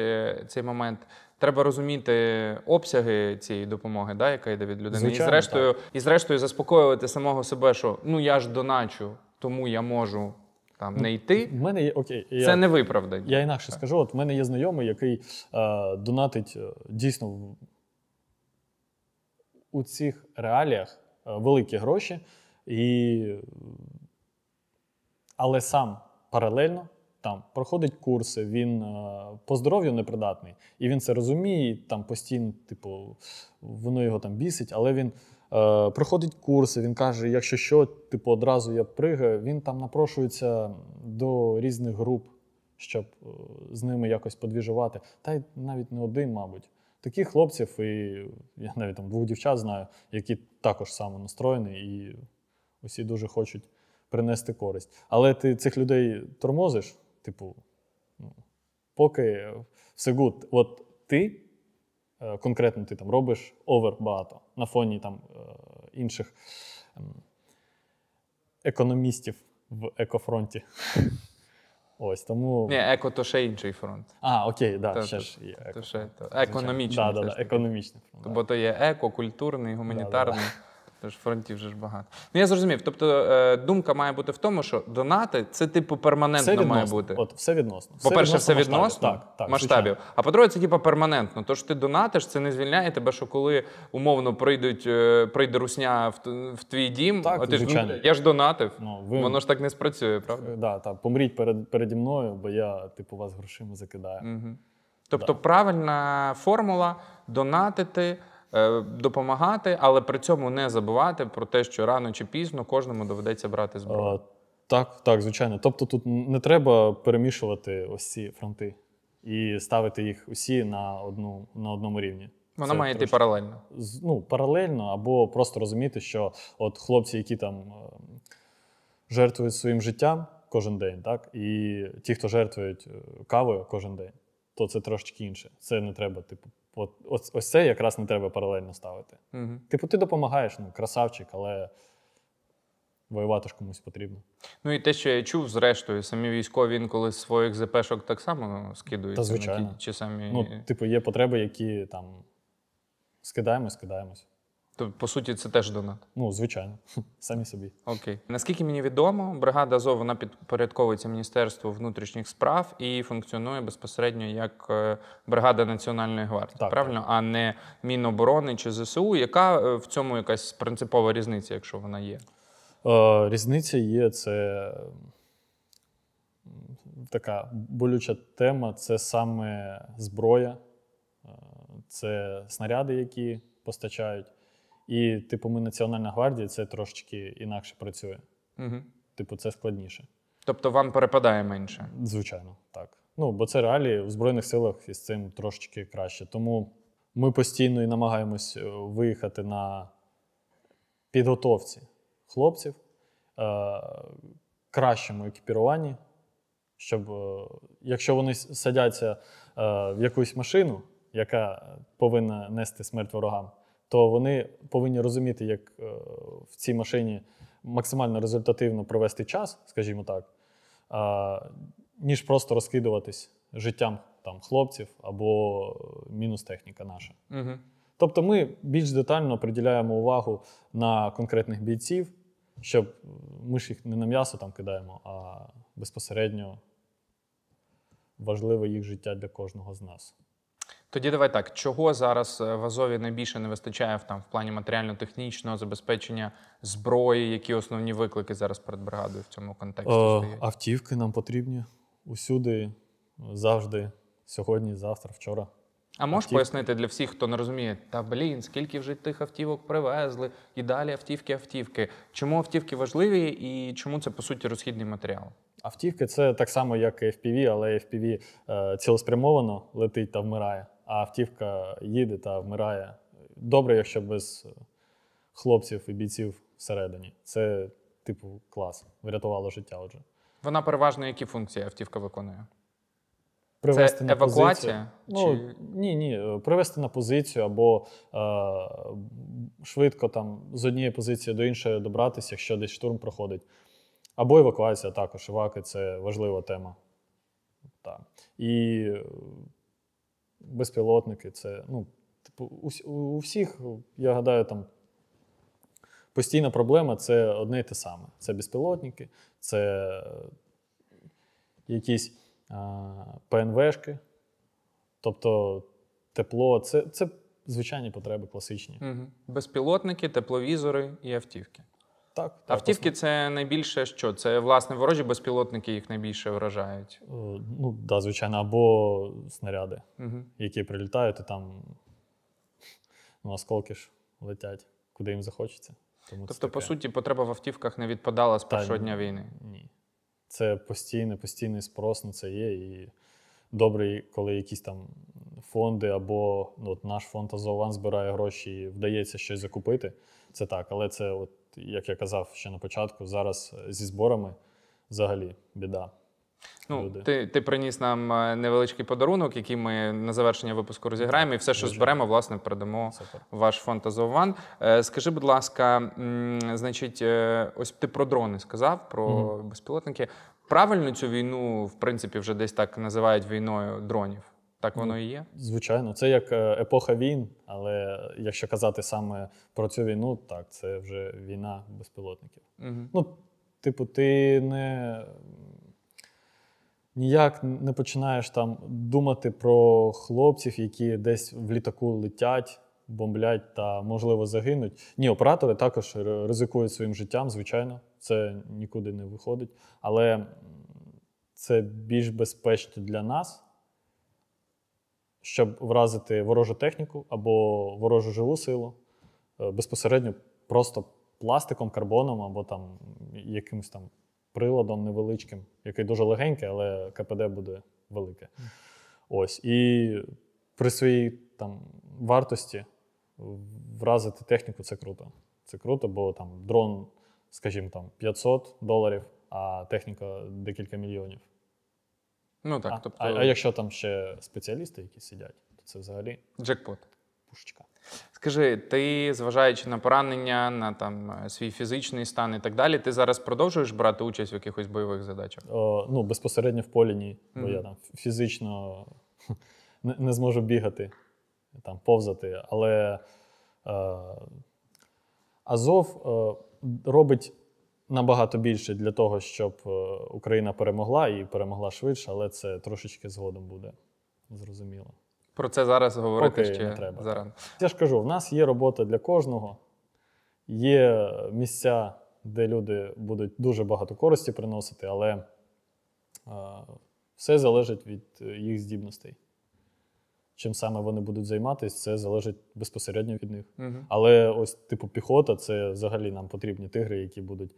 цей момент, треба розуміти обсяги цієї допомоги, да, яка йде від людини. Звичайно, і зрештою, і зрештою заспокоювати самого себе, що ну я ж доначу, тому я можу там не ну, йти. В мене є окей, це я, не виправдання. Я інакше так. скажу. От в мене є знайомий, який е, донатить е, дійсно у цих реаліях е, великі гроші, і... але сам паралельно там проходить курси, він е, по здоров'ю непридатний, і він це розуміє. там постійно, типу, воно його там бісить, але він. Е, проходить курси, він каже, якщо що, типу одразу я пригаю, він там напрошується до різних груп, щоб е, з ними якось подвіжувати. Та й навіть не один, мабуть. Таких хлопців, і я навіть там двох дівчат знаю, які також самонастроєні і усі дуже хочуть принести користь. Але ти цих людей тормозиш, Типу, ну, поки все гуд, от ти е, конкретно ти там робиш овер багато на фоні там е, інших ем, економістів в екофронті. Ось тому. Ні, еко то ще інший фронт. А, окей, да, то, ще то, ж є еко. То ще, то, економічний. Да, да, да, економічний фронт. Бо то є еко, культурний, гуманітарний. Тож фронтів вже ж багато. Ну я зрозумів. Тобто е, думка має бути в тому, що донати це типу перманентно все має бути. От все відносно. По-перше, все відносно масштабів. Так, так, масштабів. Звичайно. А по-друге, це типу перманентно. Тож ти донатиш, це не звільняє тебе, що коли умовно прийдуть, е, прийде русня в, в твій дім, так, а ти звичайно. ж ну, я ж донатив. Ну, ви... Воно ж так не спрацює, правда? Да, так, помріть перед переді мною, бо я типу вас грошима закидаю. Угу. Тобто, да. правильна формула донатити. Е, допомагати, але при цьому не забувати про те, що рано чи пізно кожному доведеться брати е, зброю. Так, так, звичайно. Тобто тут не треба перемішувати ось ці фронти і ставити їх усі на одну, на одному рівні. Воно має йти паралельно. Ну, паралельно, або просто розуміти, що от хлопці, які там е, жертвують своїм життям. Кожен день, так? І ті, хто жертвують кавою кожен день, то це трошечки інше. Це не треба, типу, От, ось, ось це якраз не треба паралельно ставити. Угу. Типу, ти допомагаєш, ну, красавчик, але воювати ж комусь потрібно. Ну і те, що я чув, зрештою, самі військові інколи з своїх ЗПшок так само скидують. Та ну, звичайно. чи самі... Ну, Типу, є потреби, які там скидаємо, скидаємось. То по суті, це теж донат. Ну, звичайно, самі собі. Окей. Наскільки мені відомо, бригада ЗОВ, вона підпорядковується Міністерству внутрішніх справ і функціонує безпосередньо як е, бригада Національної гвардії, так, правильно, так. а не Міноборони чи ЗСУ. Яка е, в цьому якась принципова різниця, якщо вона є? Е, Різниця є це така болюча тема це саме зброя, е, це снаряди, які постачають. І, типу, ми Національна гвардія це трошечки інакше працює. Угу. Типу, це складніше. Тобто вам перепадає менше? Звичайно, так. Ну, бо це реалії в Збройних силах із цим трошечки краще. Тому ми постійно і намагаємось е, виїхати на підготовці хлопців, е- кращому екіпіруванні, щоб е- якщо вони садяться е- в якусь машину, яка повинна нести смерть ворогам то вони повинні розуміти, як е, в цій машині максимально результативно провести час, скажімо так, ніж просто розкидуватись життям там хлопців або е, мінус техніка наша. Угу. Тобто ми більш детально приділяємо увагу на конкретних бійців, щоб ми ж їх не на м'ясо там кидаємо, а безпосередньо важливе їх життя для кожного з нас. Тоді давай так, чого зараз е, в Азові найбільше не вистачає в там в плані матеріально-технічного забезпечення зброї, які основні виклики зараз перед бригадою в цьому контексті О, е, стоять? Автівки нам потрібні усюди, завжди, сьогодні, завтра, вчора. А можеш Автівки. пояснити для всіх, хто не розуміє, та блін, скільки вже тих автівок привезли, і далі автівки, автівки. Чому автівки важливі і чому це по суті розхідний матеріал? Автівки це так само, як і FPV, але FPV е, цілеспрямовано летить та вмирає а автівка їде та вмирає. Добре, якщо без е, хлопців і бійців всередині. Це, типу, клас. Врятувало життя. Отже. Вона переважно які функції автівка виконує? Привести Це на евакуація? Позицію. Чи... Ну, Ні, ні. Привести на позицію або е, швидко там з однієї позиції до іншої добратися, якщо десь штурм проходить. Або евакуація також. Еваки це важлива тема. Так. І е, безпілотники. Це, ну, типу, у, у всіх, я гадаю, там постійна проблема це одне і те саме. Це безпілотники, це якісь а, ПНВшки, тобто тепло, це це звичайні потреби класичні. Угу. Безпілотники, тепловізори і автівки. Так. Автівки це найбільше що? Це власне ворожі безпілотники їх найбільше вражають? Е, ну, да, звичайно, або снаряди, угу. які прилітають, і там ну, осколки ж летять, куди їм захочеться. Тому тобто, таке... по суті, потреба в автівках не відпадала з першого дня війни? Ні. Це постійний, постійний спрос на це є. І добре, коли якісь там фонди або ну, от наш фонд Азован збирає гроші і вдається щось закупити. Це так, але це от як я казав ще на початку, зараз е, зі зборами взагалі біда. Ну, Ти ти приніс нам е, невеличкий подарунок, який ми на завершення випуску розіграємо, і все, що Дуже. зберемо, власне, передамо Супер. ваш фонд Азован. Е, скажи, будь ласка, значить, ось ти про дрони сказав, про угу. безпілотники. Правильно цю війну, в принципі, вже десь так називають війною дронів. Так ну, воно і є? Звичайно, це як е, епоха війн, але якщо казати саме про цю війну, так, це вже війна безпілотників. Угу. Ну, типу, ти не ніяк не починаєш там думати про хлопців, які десь в літаку летять, бомблять та, можливо, загинуть. Ні, оператори також ризикують своїм життям, звичайно, це нікуди не виходить. Але це більш безпечно для нас щоб вразити ворожу техніку або ворожу живу силу е, безпосередньо просто пластиком, карбоном або там якимось там приладом невеличким, який дуже легенький, але КПД буде велике. Ось. І при своїй там вартості вразити техніку це круто. Це круто, бо там дрон, скажімо, там 500 доларів, а техніка декілька мільйонів. Ну так, а, тобто. А, а якщо там ще спеціалісти, які сидять, то це взагалі джекпот. Пушечка. Скажи, ти, зважаючи на поранення, на там е, свій фізичний стан і так далі, ти зараз продовжуєш брати участь в якихось бойових задачах? О, Ну, безпосередньо в полі ні, бо mm-hmm. я там фізично не, не зможу бігати, там, повзати. Але е, Азов е, робить набагато більше для того, щоб е, Україна перемогла і перемогла швидше, але це трошечки згодом буде зрозуміло. Про це зараз говорити Окей, ще не треба. Зараз. Я ж кажу: в нас є робота для кожного, є місця, де люди будуть дуже багато користі приносити, але а, е, все залежить від їх здібностей. Чим саме вони будуть займатися, це залежить безпосередньо від них. Угу. Але ось, типу, піхота це взагалі нам потрібні тигри, які будуть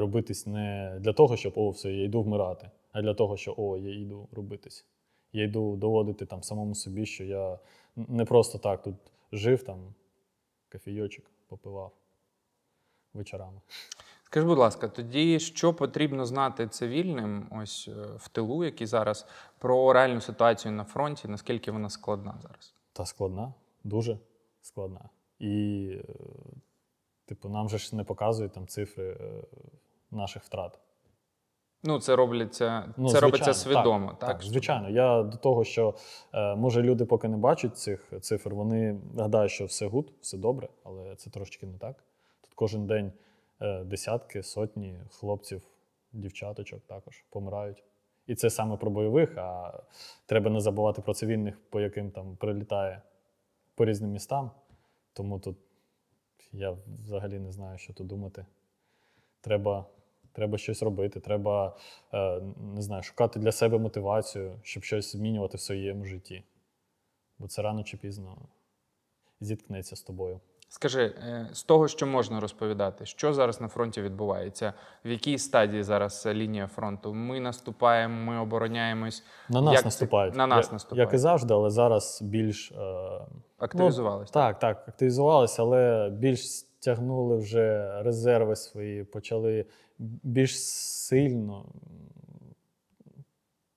робитись не для того, щоб о, все, я йду вмирати, а для того, що о, я йду робитись. Я йду доводити там самому собі, що я не просто так тут жив, там кофійочок попивав вечорами. Скажи, будь ласка, тоді що потрібно знати цивільним, ось е, в тилу, які зараз, про реальну ситуацію на фронті, наскільки вона складна зараз? Та складна, дуже складна. І, е, типу, нам же ж не показують там цифри е, наших втрат. Ну, це робляться, ну, це звичайно, робиться свідомо, так? Так, так звичайно. Я до того, що е, може люди поки не бачать цих цифр, вони гадають, що все гуд, все добре, але це трошечки не так. Тут кожен день е, десятки, сотні хлопців, дівчаточок також помирають. І це саме про бойових, а треба не забувати про цивільних, по яким там прилітає по різним містам. Тому тут я взагалі не знаю, що тут думати. Треба. Треба щось робити, треба е, не знаю, шукати для себе мотивацію, щоб щось змінювати в своєму житті. Бо це рано чи пізно зіткнеться з тобою. Скажи, е, з того, що можна розповідати, що зараз на фронті відбувається, в якій стадії зараз лінія фронту? Ми наступаємо, ми обороняємось. На нас Як наступають. Ти... На нас Я, наступають. Як і завжди, але зараз більш. Е... Ну, активізувалися. Ну, так, так, активізувалися, але більш стягнули вже резерви свої, почали більш сильно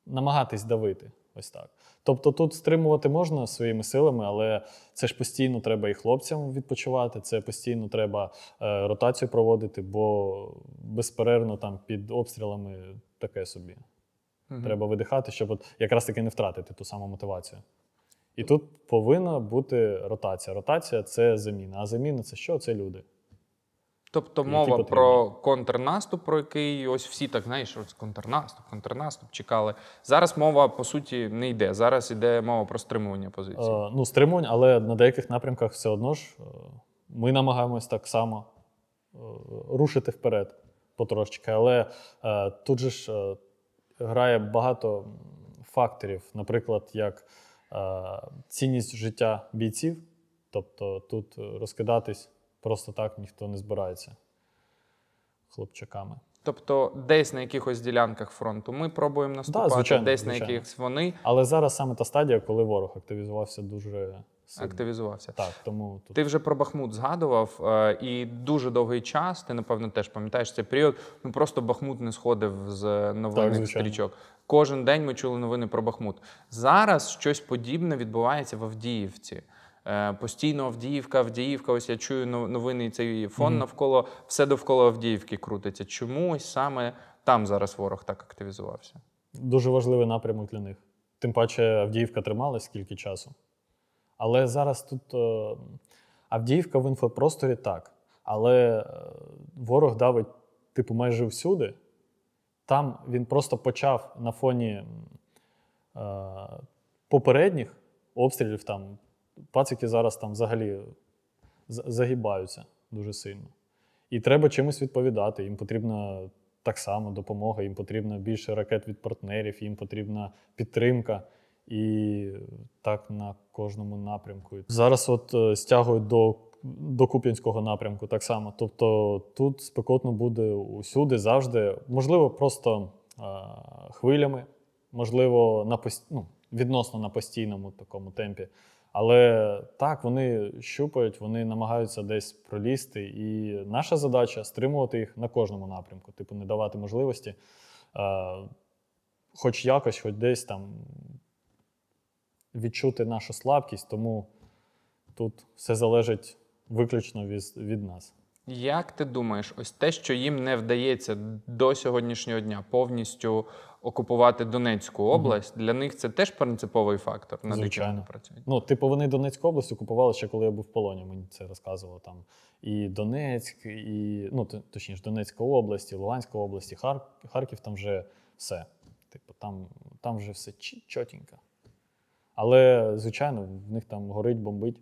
намагатись давити. Ось так. Тобто тут стримувати можна своїми силами, але це ж постійно треба і хлопцям відпочивати, це постійно треба е, ротацію проводити, бо безперервно там під обстрілами таке собі. Угу. Треба видихати, щоб от якраз таки не втратити ту саму мотивацію. І тут повинна бути ротація. Ротація це заміна. А заміна це що? Це люди. Тобто мова про контрнаступ, про який ось всі так знаєш, ось контрнаступ, контрнаступ чекали. Зараз мова по суті не йде. Зараз іде мова про стримування позицій. Е, ну, стримування, але на деяких напрямках все одно ж е, ми намагаємось так само е, рушити вперед потрошечки. Але е, тут же ж е, грає багато факторів, наприклад, як е, цінність життя бійців, тобто тут розкидатись просто так ніхто не збирається хлопчаками. Тобто десь на якихось ділянках фронту ми пробуємо наступати, да, звичайно, десь звичайно. на якихось вони. Але зараз саме та стадія, коли ворог активізувався дуже сильно. Активізувався. Так, тому тут... Ти вже про Бахмут згадував, е, і дуже довгий час, ти, напевно, теж пам'ятаєш цей період. Ну просто Бахмут не сходив з е, новинних стрічок. Кожен день ми чули новини про Бахмут. Зараз щось подібне відбувається в Авдіївці. Е, постійно Авдіївка, Авдіївка. Ось я чую новини і цей фон mm -hmm. навколо все довкола Авдіївки крутиться. Чому саме там зараз ворог так активізувався? Дуже важливий напрямок для них. Тим паче Авдіївка трималась скільки часу. Але зараз тут о, е, Авдіївка в інфопросторі так. Але е, ворог давить, типу, майже всюди. Там він просто почав на фоні е, попередніх обстрілів там пацики зараз там взагалі загибаються дуже сильно. І треба чимось відповідати. Їм потрібна так само допомога, їм потрібно більше ракет від партнерів, їм потрібна підтримка. І так на кожному напрямку. Зараз от е, стягують до до Куп'янського напрямку так само. Тобто тут спекотно буде усюди, завжди. Можливо, просто е хвилями, можливо, на пост... ну, відносно на постійному такому темпі. Але так, вони щупають, вони намагаються десь пролізти. І наша задача стримувати їх на кожному напрямку, типу, не давати можливості, е, хоч якось, хоч десь там відчути нашу слабкість, тому тут все залежить виключно від, від нас. Як ти думаєш, ось те, що їм не вдається до сьогоднішнього дня повністю окупувати Донецьку область, mm-hmm. для них це теж принциповий фактор на Звичайно. працюють. Ну, типу, вони Донецьку область окупували ще коли я був в полоні. Мені це розказувало там і Донецьк, і ну точніше, Донецька область, і Луганська область, і Хар... Харків там вже все. Типу, там там вже все чотенько. Але, звичайно, в них там горить, бомбить.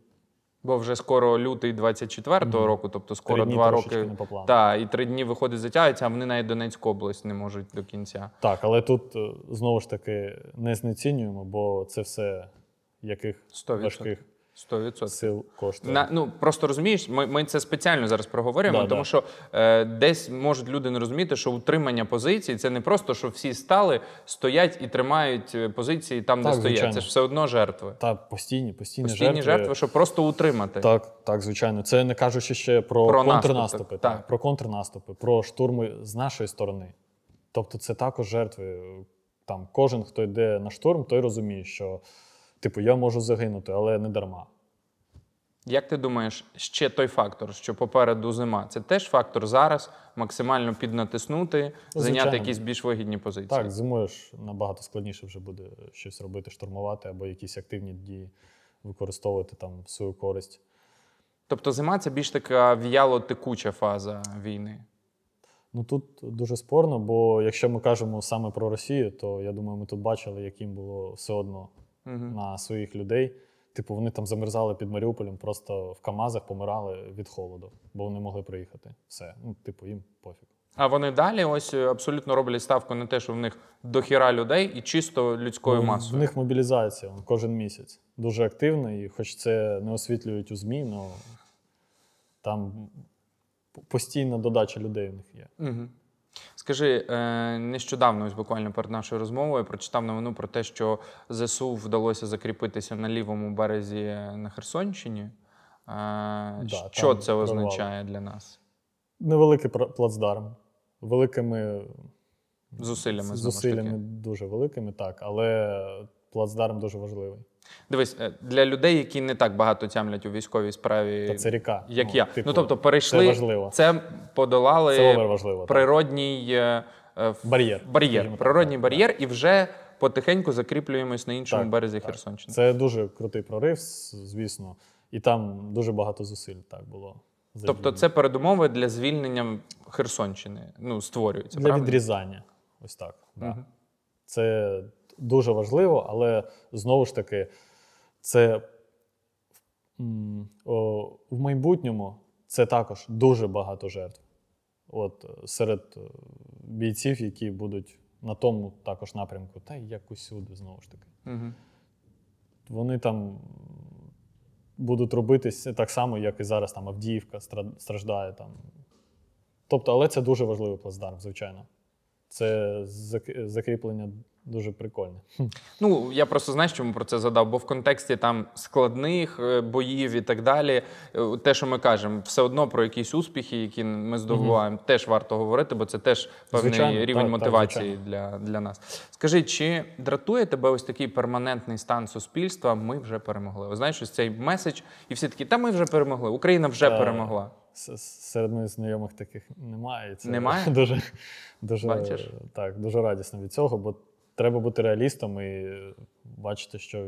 Бо вже скоро лютий 24-го року, тобто скоро два роки та, і три дні виходить, затягуються, а вони навіть Донецьку область не можуть до кінця. Так, але тут е, знову ж таки не знецінюємо, бо це все яких важких 100%. сил коштує. На, ну просто розумієш, ми ми це спеціально зараз проговорюємо, да, тому да. що е, десь можуть люди не розуміти, що утримання позиції це не просто що всі стали, стоять і тримають е, позиції там, так, де звичайно. стоять. Це ж все одно жертви. Та постійні, постійні, постійні жертви, жертви, щоб просто утримати. Так, так, звичайно. Це не кажучи ще про, про контрнаступи. так. так, про контрнаступи, про штурми з нашої сторони. Тобто, це також жертви. Там кожен, хто йде на штурм, той розуміє, що. Типу, я можу загинути, але не дарма. Як ти думаєш, ще той фактор, що попереду зима, це теж фактор зараз максимально піднатиснути, ну, Звичайно. зайняти якісь більш вигідні позиції? Так, зимою ж набагато складніше вже буде щось робити, штурмувати або якісь активні дії використовувати там в свою користь. Тобто зима це більш така в'яло текуча фаза війни? Ну тут дуже спорно, бо якщо ми кажемо саме про Росію, то я думаю, ми тут бачили, яким було все одно угу. на своїх людей. Типу, вони там замерзали під Маріуполем, просто в Камазах помирали від холоду, бо вони могли приїхати. Все, ну типу, їм пофіг. А вони далі ось е, абсолютно роблять ставку на те, що в них дохіра людей і чисто людською ну, масою. В них мобілізація он, кожен місяць. Дуже активна, і хоч це не освітлюють у ЗМІ, але там постійна додача людей в них є. Угу. Скажи, е, нещодавно, ось буквально перед нашою розмовою, прочитав новину про те, що ЗСУ вдалося закріпитися на лівому березі на Херсонщині. Е, да, що це означає для нас? Невеликий плацдарм. Великими зусиллями, зусиллями дуже великими, так, але плацдарм дуже важливий. Дивись, е, для людей, які не так багато тямлять у військовій справі, Та це ріка, як ну, я. Ну, типу, ну тобто, перейшли це важливо. Це подолали це важливо, природній так. Е, е, бар'єр. бар'єр. Природній так, бар'єр, так. і вже потихеньку закріплюємось на іншому березі Херсонщини. Це дуже крутий прорив, звісно, і там дуже багато зусиль так було. Задіяно. Тобто, це передумови для звільнення Херсонщини. Ну створюються для правильно? відрізання. Ось так. Угу. Це дуже важливо, але знову ж таки, це в майбутньому це також дуже багато жертв. От е, серед е, бійців, які будуть на тому також напрямку, та як усюди, знову ж таки. Угу. Вони там будуть робитись так само, як і зараз там Авдіївка страждає там. Тобто, але це дуже важливий плацдарм, звичайно. Це закріплення Дуже прикольно. Ну я просто знаєш, чому про це задав? Бо в контексті там складних е, боїв і так далі, е, те, що ми кажемо, все одно про якісь успіхи, які ми здобуваємо, угу. теж варто говорити, бо це теж певний звичайно, рівень так, мотивації так, для для нас. Скажи, чи дратує тебе ось такий перманентний стан суспільства? Ми вже перемогли. Ви знаєш, ось цей меседж, і всі такі, та ми вже перемогли. Україна вже а, перемогла. Серед моїх знайомих таких немає. це немає дуже дуже Бачиш? так, дуже радісно від цього. бо треба бути реалістом і бачити, що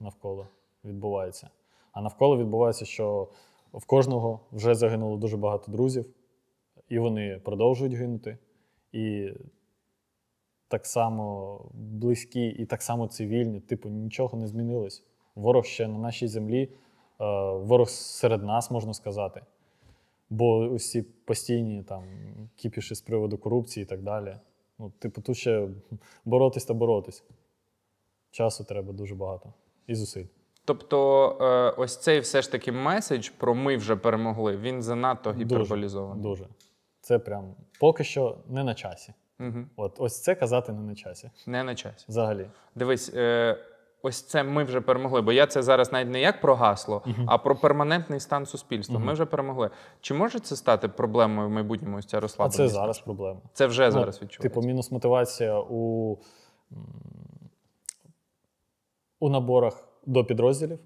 навколо відбувається. А навколо відбувається, що в кожного вже загинуло дуже багато друзів, і вони продовжують гинути. І так само близькі, і так само цивільні, типу, нічого не змінилось. Ворог ще на нашій землі, е, ворог серед нас, можна сказати. Бо усі постійні там кіпіші з приводу корупції і так далі. Ну, типу, тут ще боротись та боротись. Часу треба дуже багато і зусиль. Тобто, е, ось цей все ж таки меседж про ми вже перемогли, він занадто гіперболізований. Дуже. дуже. Це прям поки що не на часі. Угу. От ось це казати не на часі. Не на часі. Взагалі. Дивись. Е ось це ми вже перемогли. Бо я це зараз навіть не як про гасло, uh а про перманентний стан суспільства. uh Ми вже перемогли. Чи може це стати проблемою в майбутньому ось ця розслаблення? А Це зараз проблема. Це вже ну, зараз відчувається. Типу, мінус мотивація у у наборах до підрозділів.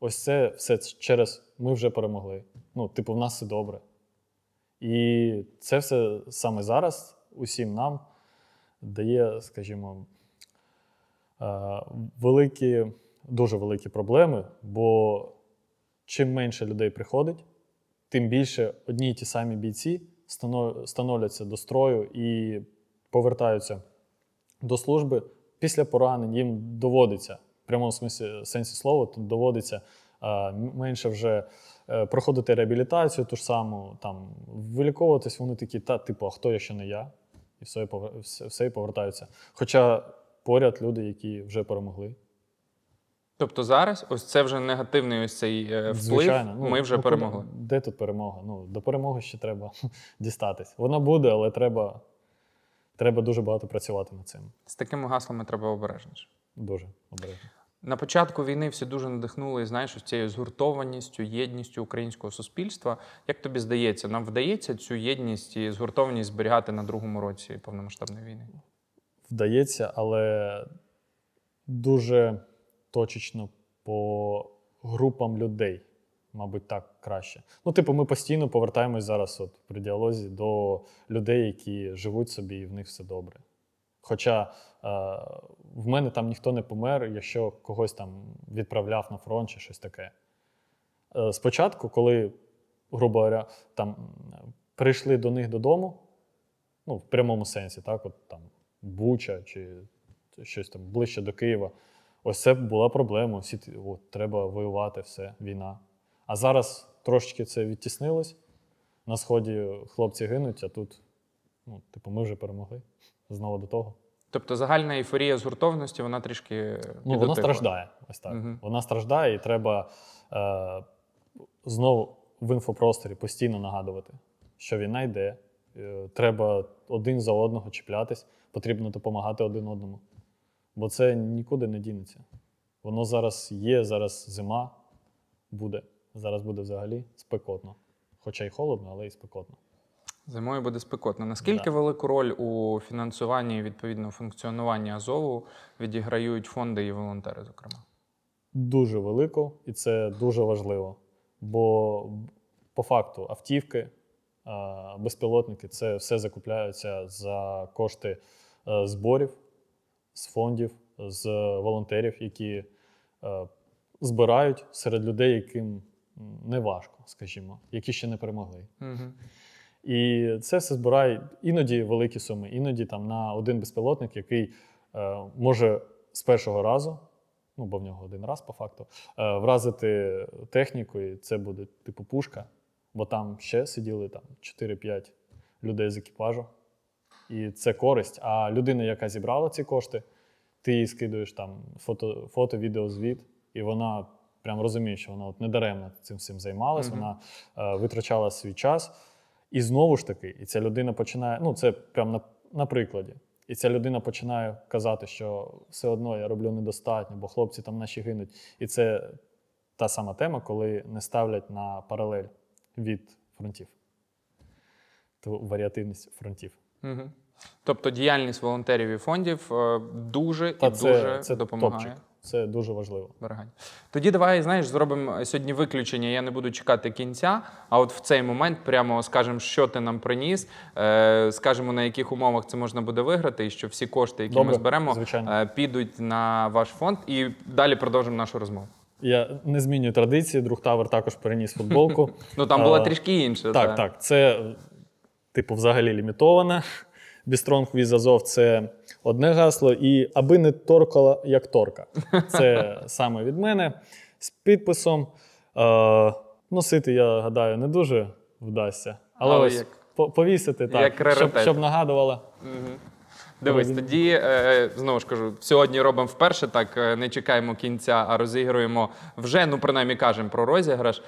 Ось це все через ми вже перемогли. Ну, типу, в нас все добре. І це все саме зараз усім нам дає, скажімо. Е, великі, дуже великі проблеми, бо чим менше людей приходить, тим більше одні й ті самі бійці становляться до строю і повертаються до служби. Після поранень їм доводиться, в прямому смісі, сенсі слова, тут доводиться е, менше вже е, проходити реабілітацію, ту ж саму, там, виліковуватись, вони такі, та, типу, а хто, я ще не я? І все, все і повертаються. Хоча поряд люди, які вже перемогли. Тобто зараз ось це вже негативний ось цей е, вплив. Звичайно. Ну, ми вже ну, перемогли. Де тут перемога? Ну, До перемоги ще треба дістатись. Вона буде, але треба треба дуже багато працювати над цим. З такими гаслами треба обережніше. Дуже обережно. На початку війни всі дуже надихнули, знаєш, ось цією згуртованістю, єдністю українського суспільства. Як тобі здається, нам вдається цю єдність і згуртованість зберігати на другому році повномасштабної війни? вдається, але дуже точечно по групам людей, мабуть, так краще. Ну, типу, ми постійно повертаємось зараз от при діалозі до людей, які живуть собі, і в них все добре. Хоча е, в мене там ніхто не помер, якщо когось там відправляв на фронт чи щось таке. Е, спочатку, коли, грубо говоря, там е, прийшли до них додому, ну, в прямому сенсі, так, от там Буча чи щось там ближче до Києва. Ось це була проблема. Всі от, треба воювати, все, війна. А зараз трошечки це відтіснилось. На сході хлопці гинуть, а тут, ну, типу, ми вже перемогли. Знову до того. Тобто загальна ейфорія згуртованості, вона трішки. Ну, вона страждає. Ось так. Угу. Вона страждає, і треба е, знову в інфопросторі постійно нагадувати, що війна йде. Е, треба один за одного чіплятись потрібно допомагати один одному. Бо це нікуди не дінеться. Воно зараз є, зараз зима буде. Зараз буде взагалі спекотно. Хоча й холодно, але й спекотно. Зимою буде спекотно. Наскільки да. велику роль у фінансуванні відповідно функціонуванні Азову відіграють фонди і волонтери, зокрема? Дуже велику, і це дуже важливо. Бо по факту автівки, безпілотники це все закупляються за кошти. Е, зборів, з фондів, з волонтерів, які е, збирають серед людей, яким не важко, скажімо, які ще не перемогли. І це все збирає іноді великі суми, іноді там на один безпілотник, який е, може з першого разу. Ну, бо в нього один раз по факту, вразити техніку, і це буде типу пушка, бо там ще сиділи там 4-5 людей з екіпажу і це користь. А людина, яка зібрала ці кошти, ти їй скидуєш там фото, фото відео, звіт, і вона прям розуміє, що вона от недаремно цим всім займалась, mm вона е, витрачала свій час. І знову ж таки, і ця людина починає. Ну, це прям на, на прикладі. І ця людина починає казати, що все одно я роблю недостатньо, бо хлопці там наші гинуть. І це та сама тема, коли не ставлять на паралель від фронтів. Ту варіативність фронтів. Угу. Тобто діяльність волонтерів і фондів е, дуже Та і це, дуже це допомагає. Топчик. Це дуже важливо. Барагань. Тоді давай знаєш, зробимо сьогодні виключення. Я не буду чекати кінця. А от в цей момент прямо скажемо, що ти нам приніс, е, скажемо на яких умовах це можна буде виграти, і що всі кошти, які Добре, ми зберемо, е, звичайно. підуть на ваш фонд, і далі продовжимо нашу розмову. Я не змінюю традиції. Друг Тавер також переніс футболку. Ну там була трішки інша. Так, так. Це типу взагалі лімітоване. Бістронг віз Азов це одне гасло, і аби не торкала, як торка. Це саме від мене з підписом. Е, Носити, я гадаю, не дуже вдасться. Але, Але ось як... повісити так, як щоб щоб нагадувала. Угу. Дивись, тоді е, е, знову ж кажу, сьогодні робимо вперше. Так е, не чекаємо кінця, а розігруємо вже. Ну принаймні, кажемо про розіграш.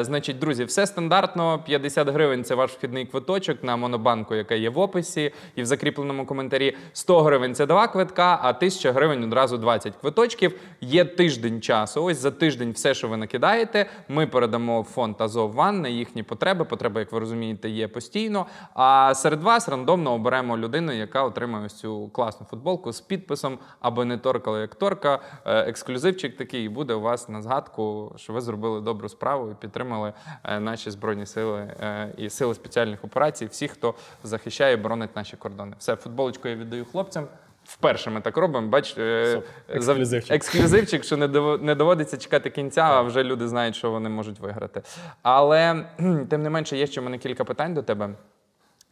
значить, друзі, все стандартно. 50 гривень це ваш вхідний квиточок на монобанку, яка є в описі, і в закріпленому коментарі 100 гривень це два квитка, а 1000 гривень одразу 20 квиточків. Є тиждень часу. Ось за тиждень все, що ви накидаєте. Ми передамо в фонд Азов Ван на їхні потреби. Потреби, як ви розумієте, є постійно. А серед вас рандомно оберемо людину, яка отримує ось цю класну футболку з підписом, або не торкали як торка. Е, ексклюзивчик такий буде у вас на згадку, що ви зробили добру справу і підтримали е, наші збройні сили е, і сили спеціальних операцій. Всі, хто захищає, і боронить наші кордони. Все, футболочку я віддаю хлопцям. Вперше ми так робимо. Бач, ексклюзивчик. ексклюзивчик, що не доводиться чекати кінця, а вже люди знають, що вони можуть виграти. Але тим не менше, є ще в мене кілька питань до тебе.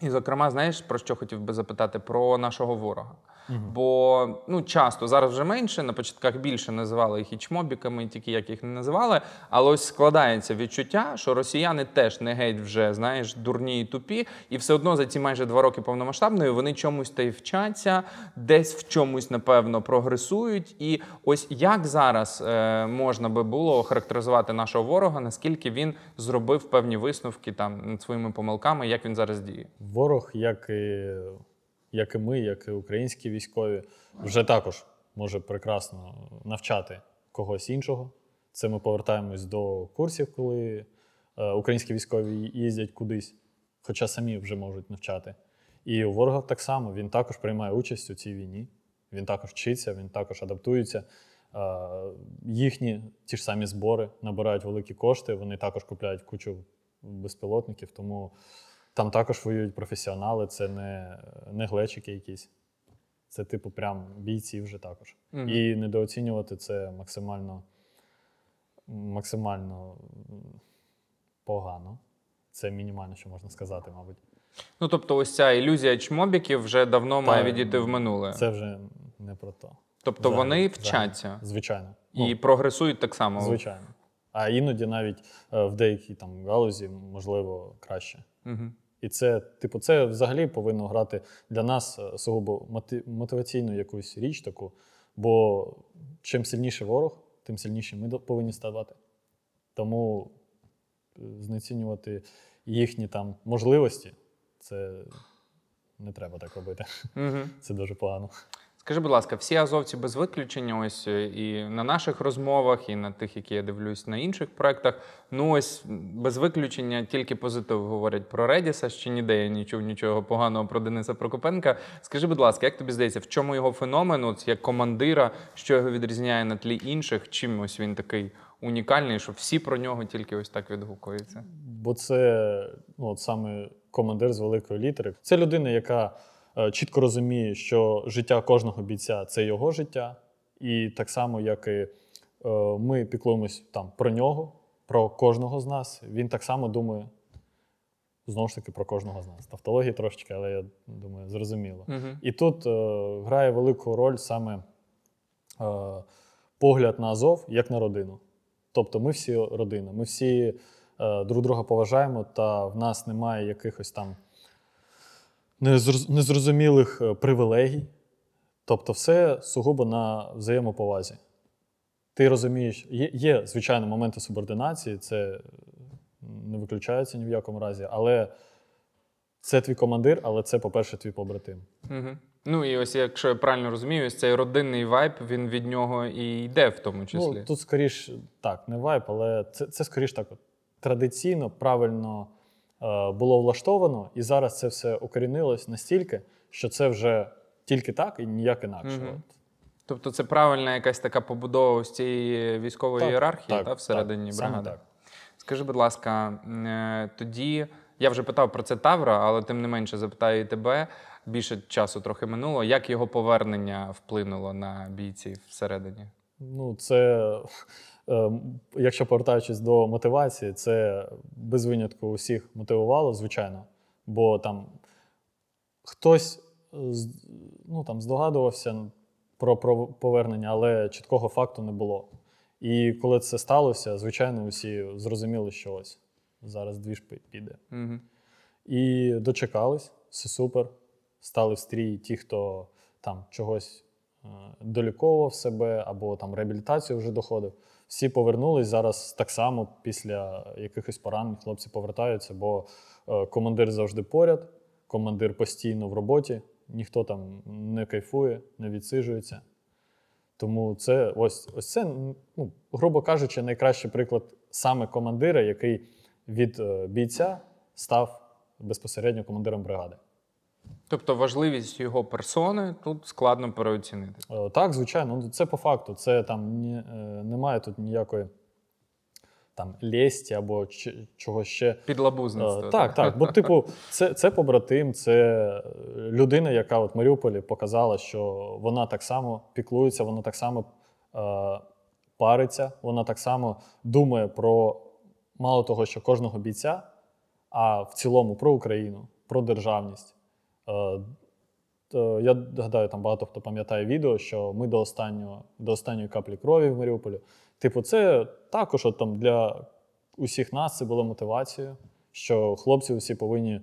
І, зокрема, знаєш, про що хотів би запитати? Про нашого ворога. Угу. Бо ну часто зараз вже менше, на початках більше називали їх і чмобіками, тільки як їх не називали. Але ось складається відчуття, що росіяни теж не геть вже знаєш, дурні і тупі, і все одно за ці майже два роки повномасштабної вони чомусь та й вчаться, десь в чомусь, напевно, прогресують. І ось як зараз е, можна би було охарактеризувати нашого ворога, наскільки він зробив певні висновки там над своїми помилками, як він зараз діє? Ворог як і як і ми, як і українські військові, вже також може прекрасно навчати когось іншого. Це ми повертаємось до курсів, коли е, українські військові їздять кудись, хоча самі вже можуть навчати. І у ворога так само він також приймає участь у цій війні. Він також вчиться, він також адаптується. Е, їхні ті ж самі збори набирають великі кошти. Вони також купляють кучу безпілотників. Тому там також воюють професіонали, це не не глечики якісь. Це, типу, прям бійці вже також. Mm -hmm. І недооцінювати це максимально максимально погано. Це мінімально, що можна сказати, мабуть. Ну, тобто, ось ця ілюзія чмобіків вже давно Та, має відійти в минуле. Це вже не про то. Тобто Взагалі, вони вчаться. Звичайно. І ну, прогресують так само. Звичайно а іноді навіть е, в деякій там галузі, можливо, краще. Угу. І це, типу, це взагалі повинно грати для нас е, сугубо мотиваційну якусь річ таку. Бо чим сильніший ворог, тим сильніше ми повинні ставати. Тому е, знецінювати їхні там можливості, це не треба так робити. Угу. Це дуже погано. Скажи, будь ласка, всі азовці без виключення, ось е, і на наших розмовах, і на тих, які я дивлюсь на інших проектах. Ну ось без виключення тільки позитив говорять про Редіса. Ще ніде я не чув нічого поганого про Дениса Прокопенка. Скажи, будь ласка, як тобі здається, в чому його феномен, от як командира, що його відрізняє на тлі інших? Чим ось він такий унікальний, що всі про нього тільки ось так відгукуються? Бо це ну, от саме командир з великої літери. Це людина, яка. Е, чітко розуміє, що життя кожного бійця це його життя, і так само, як і е, ми піклуємось там про нього, про кожного з нас. Він так само думає. Знову ж таки, про кожного з нас. Тавтології трошечки, але я думаю, зрозуміло. uh І тут е, грає велику роль саме е, погляд на Азов як на родину. Тобто ми всі родина, ми всі е, друг друга поважаємо, та в нас немає якихось там незрозумілих е, привілегій. Тобто, все сугубо на взаємоповазі. Ти розумієш, є, є звичайно, моменти субординації, це е, не виключається ні в якому разі, але це твій командир, але це, по-перше, твій побратим. Угу. Ну і ось, якщо я правильно розумію, ось цей родинний вайб, він від нього і йде в тому ну, числі. Ну, Тут скоріш так, не вайб, але це це скоріш так традиційно, правильно Е, було влаштовано, і зараз це все укорінилось настільки, що це вже тільки так і ніяк інакше. Угу. Тобто, це правильна якась така побудова з цієї військової так, ієрархії так, та всередині так, бригади. Так. Скажи, будь ласка, е, тоді я вже питав про це Тавра, але тим не менше запитаю і тебе. Більше часу трохи минуло. Як його повернення вплинуло на бійців всередині? Ну, це Ем, якщо повертаючись до мотивації, це без винятку усіх мотивувало, звичайно. Бо там хтось ну, там, здогадувався про, про повернення, але чіткого факту не було. І коли це сталося, звичайно, усі зрозуміли, що ось зараз дві ж піде. Угу. І дочекались, все супер. Стали в стрій ті, хто там чогось е, доліковував себе або там реабілітацію вже доходив. Всі повернулись зараз так само після якихось поранень. Хлопці повертаються, бо е, командир завжди поряд, командир постійно в роботі, ніхто там не кайфує, не відсижується. Тому це ось ось це, ну, грубо кажучи, найкращий приклад саме командира, який від е, бійця став безпосередньо командиром бригади. Тобто важливість його персони тут складно переоцінити. Е, так, звичайно, ну, це по факту. Це там е, немає тут ніякої там лєсті або чого ще. Підлабузництво. Е, так, так. так. Бо, типу, це це побратим, це людина, яка от Маріуполі показала, що вона так само піклується, вона так само е, париться, вона так само думає про мало того, що кожного бійця, а в цілому про Україну, про державність. Е, я гадаю, там багато хто пам'ятає відео, що ми до останнього, до останньої каплі крові в Маріуполі. Типу, це також от, там, для усіх нас це було мотивацією, що хлопці усі повинні,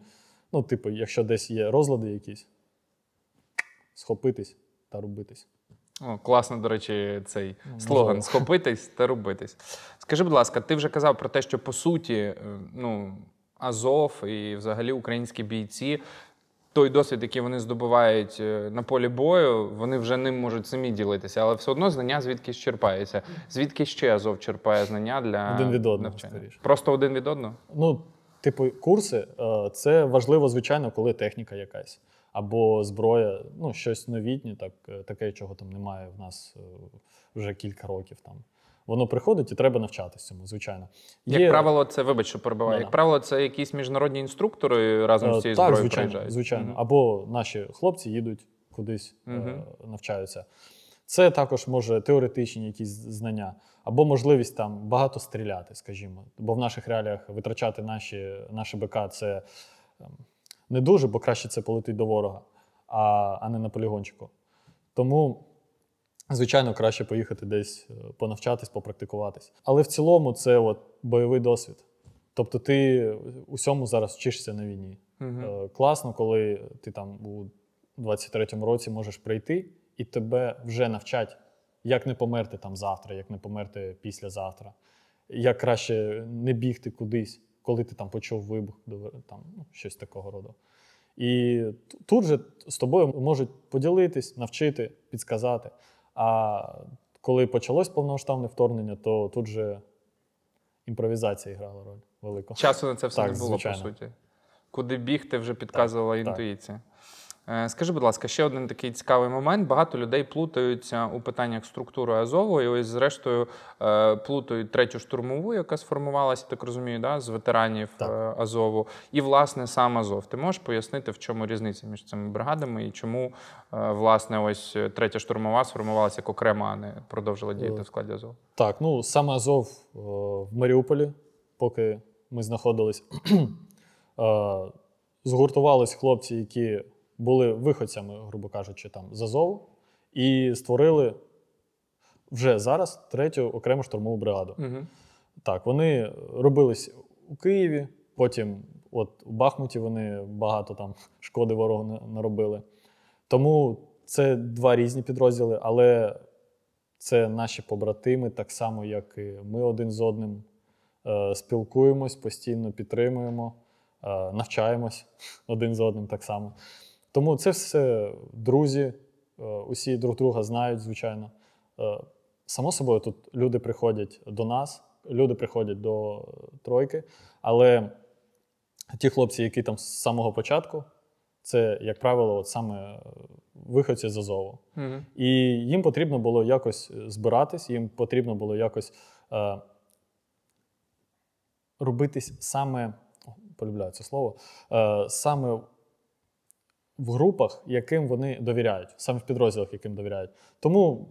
ну, типу, якщо десь є розлади якісь, схопитись та рубитись. О, класно, до речі, цей ну, слоган схопитись та рубитись. Скажи, будь ласка, ти вже казав про те, що по суті, е, ну. Азов і взагалі українські бійці той досвід, який вони здобувають е, на полі бою, вони вже ним можуть самі ділитися, але все одно знання звідки черпається. Звідки ще Азов черпає знання для один від одного навчання? Старіше. Просто один від одного? Ну, типу, курси е, це важливо, звичайно, коли техніка якась. Або зброя, ну щось новітнє, так е, таке, чого там немає в нас вже кілька років там воно приходить і треба навчатися цьому, звичайно. Є... Як правило, це вибач, що перебуває. Як правило, це якісь міжнародні інструктори разом з е, цією зброєю Так, звичайно. Приїжджають. звичайно. mm Або наші хлопці їдуть кудись, mm-hmm. навчаються. Це також може теоретичні якісь знання, або можливість там багато стріляти, скажімо. Бо в наших реаліях витрачати наші, наші БК це ем, не дуже, бо краще це полетить до ворога, а а не на полігончику. Тому Звичайно, краще поїхати десь е, понавчатись, попрактикуватись. Але в цілому це от бойовий досвід. Тобто ти усьому зараз вчишся на війні. Угу. Класно, коли ти там у 23-му році можеш прийти і тебе вже навчать, як не померти там завтра, як не померти післязавтра, як краще не бігти кудись, коли ти там почув вибух, там ну, щось такого роду. І тут же з тобою можуть поділитись, навчити, підсказати. А коли почалось повномасштабне вторгнення, то тут же імпровізація грала роль велику. Часу на це все так, не було, звичайно. по суті. Куди бігти, вже підказувала так, інтуїція. Е, скажи, будь ласка, ще один такий цікавий момент. Багато людей плутаються е, у питаннях структури Азову, і ось, зрештою, е, плутають третю штурмову, яка сформувалася, так розумію, да, з ветеранів так. Азову. І, власне, сам Азов. Ти можеш пояснити, в чому різниця між цими бригадами і чому, власне, ось третя штурмова сформувалася як окремо, а не продовжила діяти в складі Азову? Так, ну саме Азов в Маріуполі, поки ми знаходились, згуртувались хлопці, які були виходцями, грубо кажучи, там з Азову, і створили вже зараз третю окрему штурмову бригаду. Угу. Так, вони робились у Києві, потім, от у Бахмуті, вони багато там шкоди ворогу наробили. Тому це два різні підрозділи, але це наші побратими, так само, як і ми один з одним е, спілкуємось, постійно підтримуємо, е, навчаємось один з одним так само. Тому це все друзі, е, усі друг друга знають, звичайно. Е, само собою, тут люди приходять до нас, люди приходять до тройки, але ті хлопці, які там з самого початку, це, як правило, от саме виходці з Азову. Угу. І їм потрібно було якось збиратись, їм потрібно було якось е, робитись саме полюбляю це слово, е, саме в групах, яким вони довіряють, саме в підрозділах, яким довіряють. Тому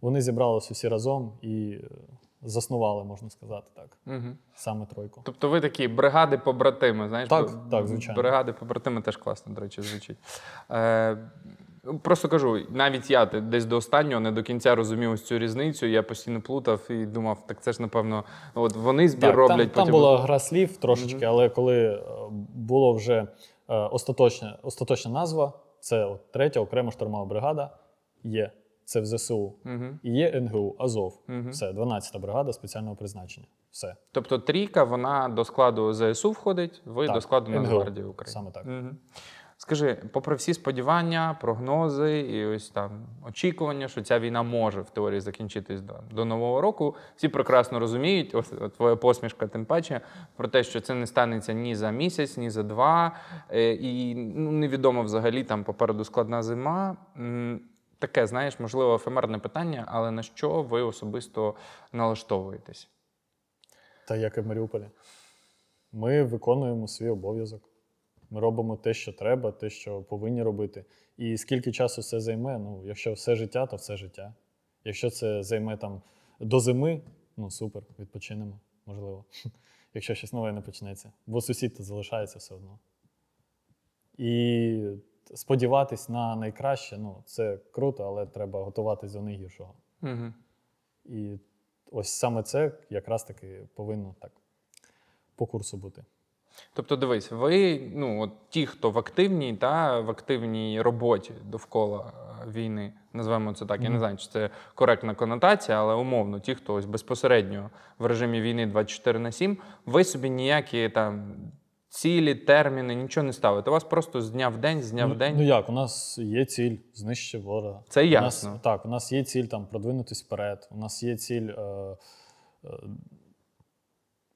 вони зібралися всі разом і е, заснували, можна сказати так. Угу. Саме тройку. Тобто ви такі бригади-побратими, знаєш? Так, б... так, звичайно. Бригади-побратими теж класно, до речі, звучить. Е... Просто кажу, навіть я десь до останнього не до кінця розумів ось цю різницю. Я постійно плутав і думав, так це ж напевно, от вони збір так, роблять. Там, потім... Там була гра слів трошечки, mm але коли е, було вже Е, остаточна остаточна назва це от третя окрема штурмова бригада. Є це в ЗСУ угу. і є НГУ Азов. Угу. Все, 12-та бригада спеціального призначення. Все. Тобто трійка вона до складу ЗСУ входить, ви так. до складу Нацгвардії України. Саме так. Угу. Скажи, попри всі сподівання, прогнози і ось там очікування, що ця війна може в теорії закінчитись до, до нового року, всі прекрасно розуміють, ось твоя посмішка, тим паче, про те, що це не станеться ні за місяць, ні за два, е, і ну, невідомо взагалі там попереду складна зима. Таке, знаєш, можливо, ефемерне питання, але на що ви особисто налаштовуєтесь? Та як і в Маріуполі, ми виконуємо свій обов'язок. Ми робимо те, що треба, те, що повинні робити. І скільки часу це займе? Ну, якщо все життя, то все життя. Якщо це займе там до зими, ну супер, відпочинемо, можливо. Якщо щось нове не почнеться. Бо сусід то залишається все одно. І сподіватись на найкраще, ну, це круто, але треба готуватись до найгіршого. Угу. І ось саме це якраз таки повинно так по курсу бути. Тобто, дивись, ви, ну от ті, хто в активній та в активній роботі довкола е, війни, називаємо це так. mm Я не знаю, чи це коректна конотація, але умовно, ті, хто ось безпосередньо в режимі війни 24 на 7, ви собі ніякі там цілі, терміни, нічого не ставите. У вас просто з дня в день, з дня ну, в день. Ну як у нас є ціль знищити ворога. Це ясно. У нас, так, у нас є ціль там продвинутись вперед. У нас є ціль. Е-, е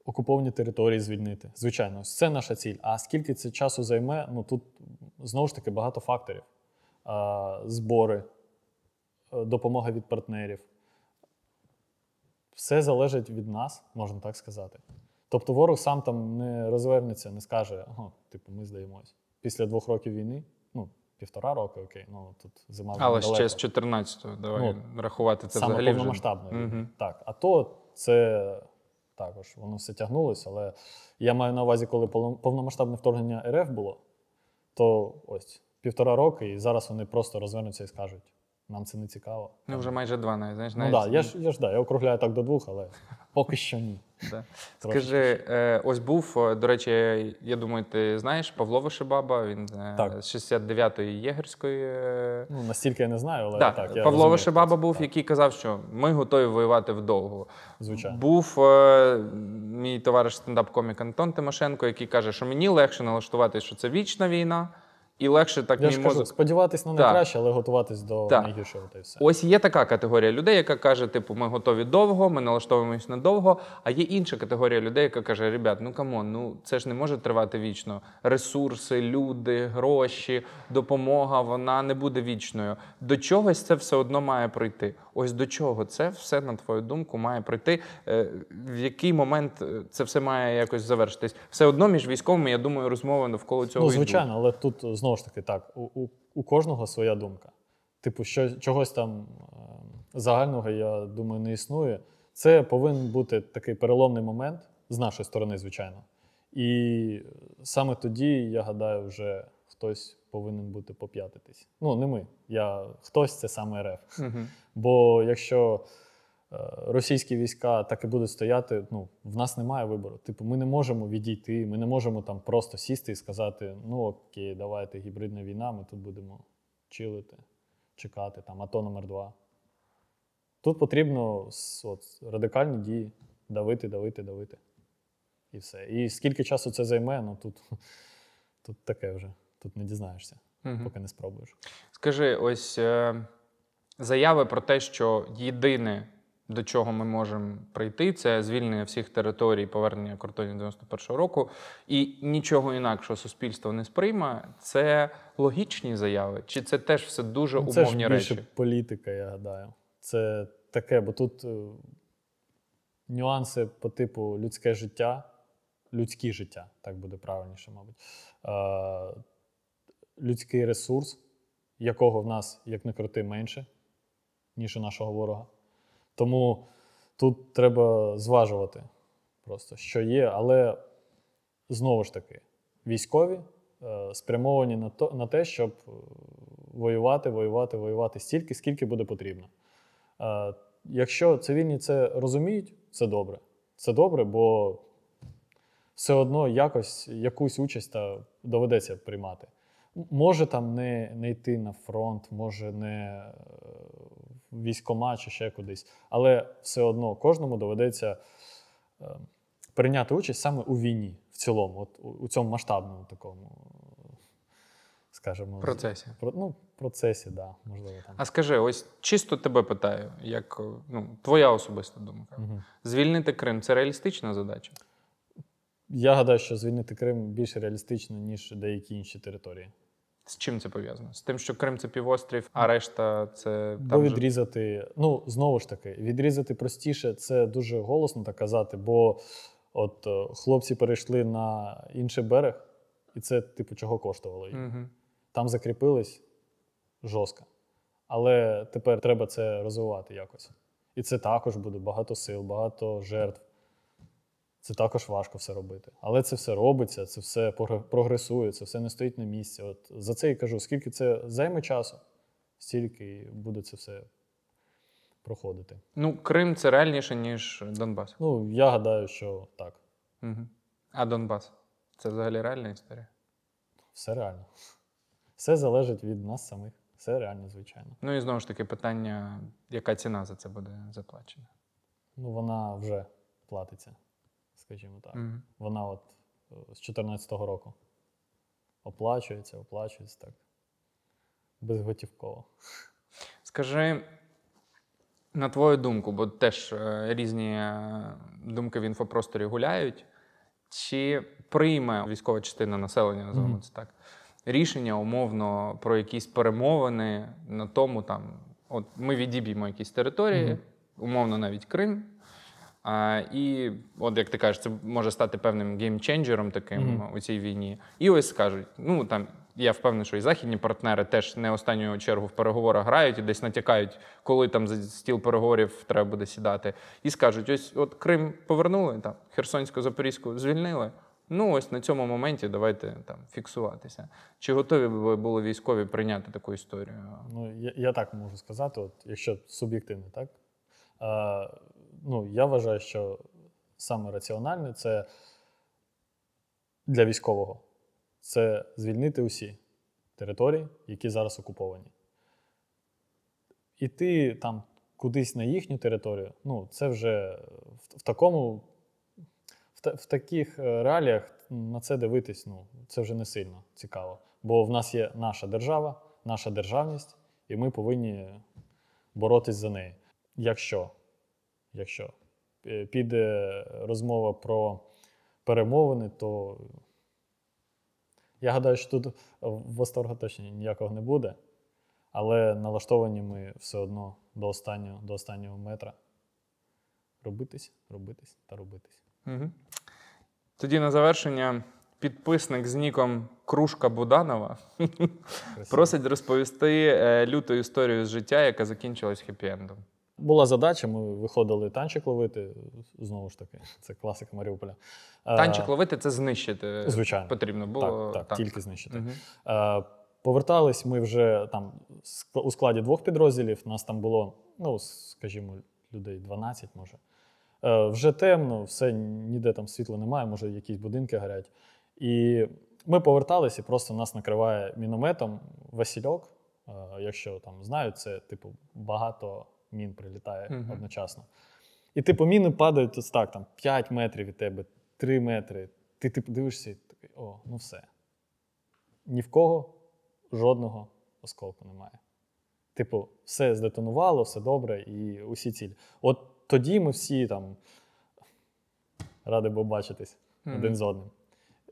окуповані території звільнити. Звичайно, це наша ціль. А скільки це часу займе, ну тут знову ж таки багато факторів: збори, е, допомога від партнерів. Все залежить від нас, можна так сказати. Тобто ворог сам там не розвернеться, не скаже, ага, типу, ми здаємось. Після двох років війни, ну, півтора року, окей, ну тут зима. Але далеко. ще з 14-го, давай ну, рахувати це саме взагалі. Вже... Угу. Так, а то це також. Воно все тягнулося, але я маю на увазі, коли повномасштабне вторгнення РФ було, то ось півтора роки, і зараз вони просто розвернуться і скажуть. Нам це не цікаво. Ну, вже майже два навіть. знаєш, Ну так, да, я ж я ж да, я округляю так до двох, але поки що ні. Скажи, е, ось був, до речі, я думаю, ти знаєш Павло Вишибаба, він е, так. з 69-ї єгерської. Е, ну, настільки я не знаю, але да. так. Я Павло розумію, Вишибаба був, так. який казав, що ми готові воювати вдовго. Звичайно. Був мій товариш стендап-комік Антон Тимошенко, який каже, що мені легше налаштувати, що це вічна війна і легше так Я мій ж кажу, мозок. Сподіватись на найкраще, але готуватись до Так. найгіршого та й все. Ось є така категорія людей, яка каже, типу, ми готові довго, ми налаштовуємось надовго. А є інша категорія людей, яка каже: Ребят, ну камон, ну це ж не може тривати вічно. Ресурси, люди, гроші, допомога, вона не буде вічною. До чогось це все одно має прийти. Ось до чого це все, на твою думку, має прийти. Е, в який момент е, це все має якось завершитись? Все одно між військовими, я думаю, розмови навколо цього. Ну, звичайно, але тут е, знову ж таки так. У, у кожного своя думка. Типу, що чогось там загального, я думаю, не існує. Це повинен бути такий переломний момент з нашої сторони, звичайно. І саме тоді, я гадаю, вже хтось повинен бути поп'ятитись. Ну, не ми. Я, Хтось це саме РФ. Угу. Бо якщо е, російські війська так і будуть стояти, ну, в нас немає вибору. Типу, ми не можемо відійти, ми не можемо там просто сісти і сказати: ну окей, давайте гібридна війна, ми тут будемо чилити, чекати, там, АТО номер 2 Тут потрібно от, радикальні дії давити, давити, давити. І все. І скільки часу це займе, ну тут, тут таке вже. Тут не дізнаєшся, угу. поки не спробуєш. Скажи, ось е, заяви про те, що єдине, до чого ми можемо прийти, це звільнення всіх територій повернення кордонів 91-го року, і нічого інакшого суспільство не сприйме. Це логічні заяви, чи це теж все дуже умовні ну, це ж більше речі? Це політика, я гадаю. Це таке, бо тут е, нюанси по типу людське життя, людське життя, так буде правильніше, мабуть. Е, людський ресурс, якого в нас, як не крути, менше, ніж у нашого ворога. Тому тут треба зважувати, просто, що є, але знову ж таки, військові е, спрямовані на, то, на те, щоб е, воювати, воювати, воювати стільки, скільки буде потрібно. Е, якщо цивільні це розуміють, це добре. Це добре, бо все одно якось якусь участь та доведеться приймати може там не не йти на фронт, може не е, військома чи ще кудись, але все одно кожному доведеться е, прийняти участь саме у війні в цілому, от у цьому масштабному такому скажімо, процесі. Про, ну, процесі, да, можливо. Там. А скажи, ось чисто тебе питаю, як е, ну, твоя особиста думка. Угу. Звільнити Крим це реалістична задача? Я гадаю, що звільнити Крим більш реалістично, ніж деякі інші території. З чим це пов'язано? З тим, що Крим це півострів, а решта це там бо відрізати. Же... Ну знову ж таки, відрізати простіше це дуже голосно так казати. Бо от е, хлопці перейшли на інший берег, і це типу чого коштувало їм. Угу. Там закріпились жорстко. Але тепер треба це розвивати якось. І це також буде багато сил, багато жертв. Це також важко все робити. Але це все робиться, це все прогресує, це все не стоїть на місці. От За це я кажу, скільки це займе часу, стільки буде це все проходити. Ну, Крим це реальніше, ніж Донбас. Ну, я гадаю, що так. Угу. А Донбас це взагалі реальна історія? Все реально. Все залежить від нас самих. Все реально, звичайно. Ну і знову ж таки, питання: яка ціна за це буде заплачена? Ну, вона вже платиться скажімо так. Mm -hmm. Вона от е, з 2014 року оплачується, оплачується так. Безготівково. Скажи, на твою думку, бо теж е, різні е, думки в інфопросторі гуляють, чи прийме військова частина населення, називаємо mm -hmm. це так, рішення умовно про якісь перемовини на тому, там, от ми відіб'ємо якісь території, mm -hmm. умовно, навіть Крим. А, І, от як ти кажеш, це може стати певним геймченджером таким mm-hmm. у цій війні. І ось скажуть: ну там я впевнений, що і західні партнери теж не останню чергу в переговорах грають і десь натякають, коли там за стіл переговорів треба буде сідати. І скажуть: ось, от Крим повернули, там Херсонську, Запорізьку звільнили. Ну, ось на цьому моменті давайте там фіксуватися. Чи готові б були військові прийняти таку історію? Ну я я так можу сказати, от якщо суб'єктивно, так ну, я вважаю, що саме раціональне це для військового це звільнити усі території, які зараз окуповані. Іти там кудись на їхню територію, ну, це вже в, в такому, в, таких е, реаліях на це дивитись, ну, це вже не сильно цікаво. Бо в нас є наша держава, наша державність, і ми повинні боротись за неї. Якщо Якщо е, піде розмова про перемовини, то я гадаю, що тут восторгу точно ніякого не буде, але налаштовані ми все одно до останнього до останнього метра. Робитись, робитись та робитись. Угу. Тоді на завершення підписник з ніком Кружка Буданова просить розповісти е, люту історію з життя, яка закінчилась хеппі-ендом. Була задача, ми виходили танчик ловити. Знову ж таки, це класика Маріуполя. Е, танчик ловити це знищити. Звичайно. Потрібно було. Так, так, так. тільки знищити. Угу. Повертались ми вже там у складі двох підрозділів. Нас там було, ну скажімо, людей 12, може. Е, вже темно, все ніде там світла немає, може, якісь будинки горять. І ми повертались, і просто нас накриває мінометом Васильок. Якщо там знають, це типу багато мін прилітає uh-huh. одночасно. І типу міни падають ось так, там 5 метрів від тебе, 3 метри. Ти типу дивишся і такий, о, ну все. Ні в кого жодного осколку немає. Типу, все здетонувало, все добре, і усі цілі. От тоді ми всі там ради побачитись mm-hmm. один з одним.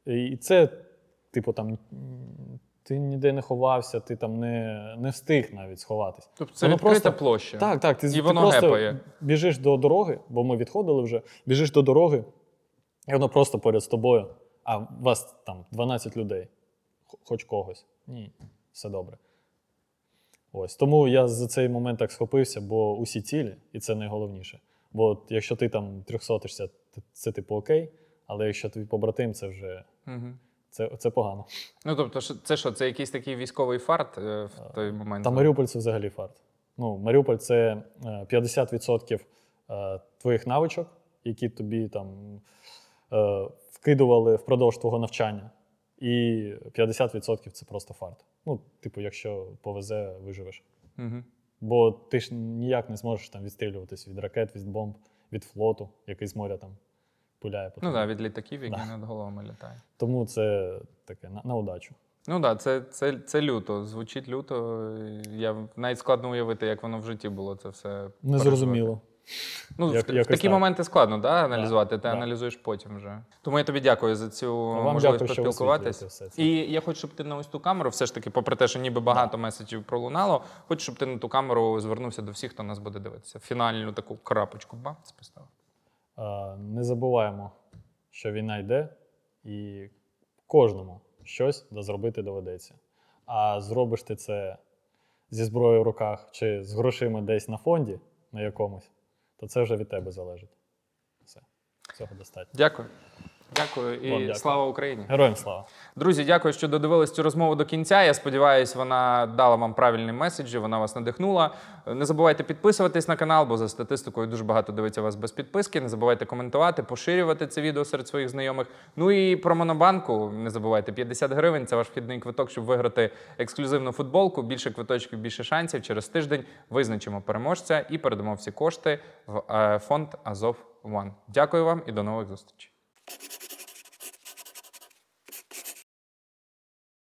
І це, типу, там ти ніде не ховався, ти там не не встиг навіть сховатись. Тобто це воно просто, площа. Так, так. Ти, і ти просто гепає. біжиш до дороги, бо ми відходили вже, біжиш до дороги, і воно просто поряд з тобою. А вас там 12 людей, хоч когось. Ні, все добре. Ось тому я за цей момент так схопився, бо усі цілі, і це найголовніше. Бо от, якщо ти там трьохсотишся, це типу окей, але якщо твій побратим, це вже. Угу. Це це погано. Ну тобто, це що, це якийсь такий військовий фарт е, в е, той момент? Та Маріуполь це взагалі фарт. Ну, Маріуполь це 50% е, твоїх навичок, які тобі там вкидували впродовж твого навчання. І 50% це просто фарт. Ну, типу, якщо повезе, виживеш. Угу. Бо ти ж ніяк не зможеш там відстрілюватись від ракет, від бомб, від флоту, який з моря там пиляє по Ну так, від літаків, які да. над головами літають. Тому це таке на, на удачу. Ну так, да, це це, це люто. Звучить люто. Я навіть складно уявити, як воно в житті було це все. Незрозуміло. Ну, як, в, в такі так. моменти складно да, аналізувати, да, ти да. аналізуєш потім вже. Тому я тобі дякую за цю Вам можливість поспілкуватися. І я хочу, щоб ти на ось ту камеру, все ж таки, попри те, що ніби багато меседжів пролунало, хочу, щоб ти на ту камеру звернувся до всіх, хто нас буде дивитися. Фінальну таку крапочку бац, поставив. Е, не забуваємо, що війна йде, і кожному щось зробити доведеться. А зробиш ти це зі зброєю в руках чи з грошима десь на фонді на якомусь, то це вже від тебе залежить. Все. Цього достатньо. Дякую. Дякую і дякую. слава Україні. Героям слава. Друзі, дякую, що додивились цю розмову до кінця. Я сподіваюся, вона дала вам правильні меседжі, вона вас надихнула. Не забувайте підписуватись на канал, бо за статистикою дуже багато дивиться вас без підписки. Не забувайте коментувати, поширювати це відео серед своїх знайомих. Ну і про монобанку не забувайте 50 гривень. Це ваш вхідний квиток, щоб виграти ексклюзивну футболку. Більше квиточків, більше шансів. Через тиждень визначимо переможця і передамо всі кошти в е, фонд Азов One. Дякую вам і до нових зустрічей.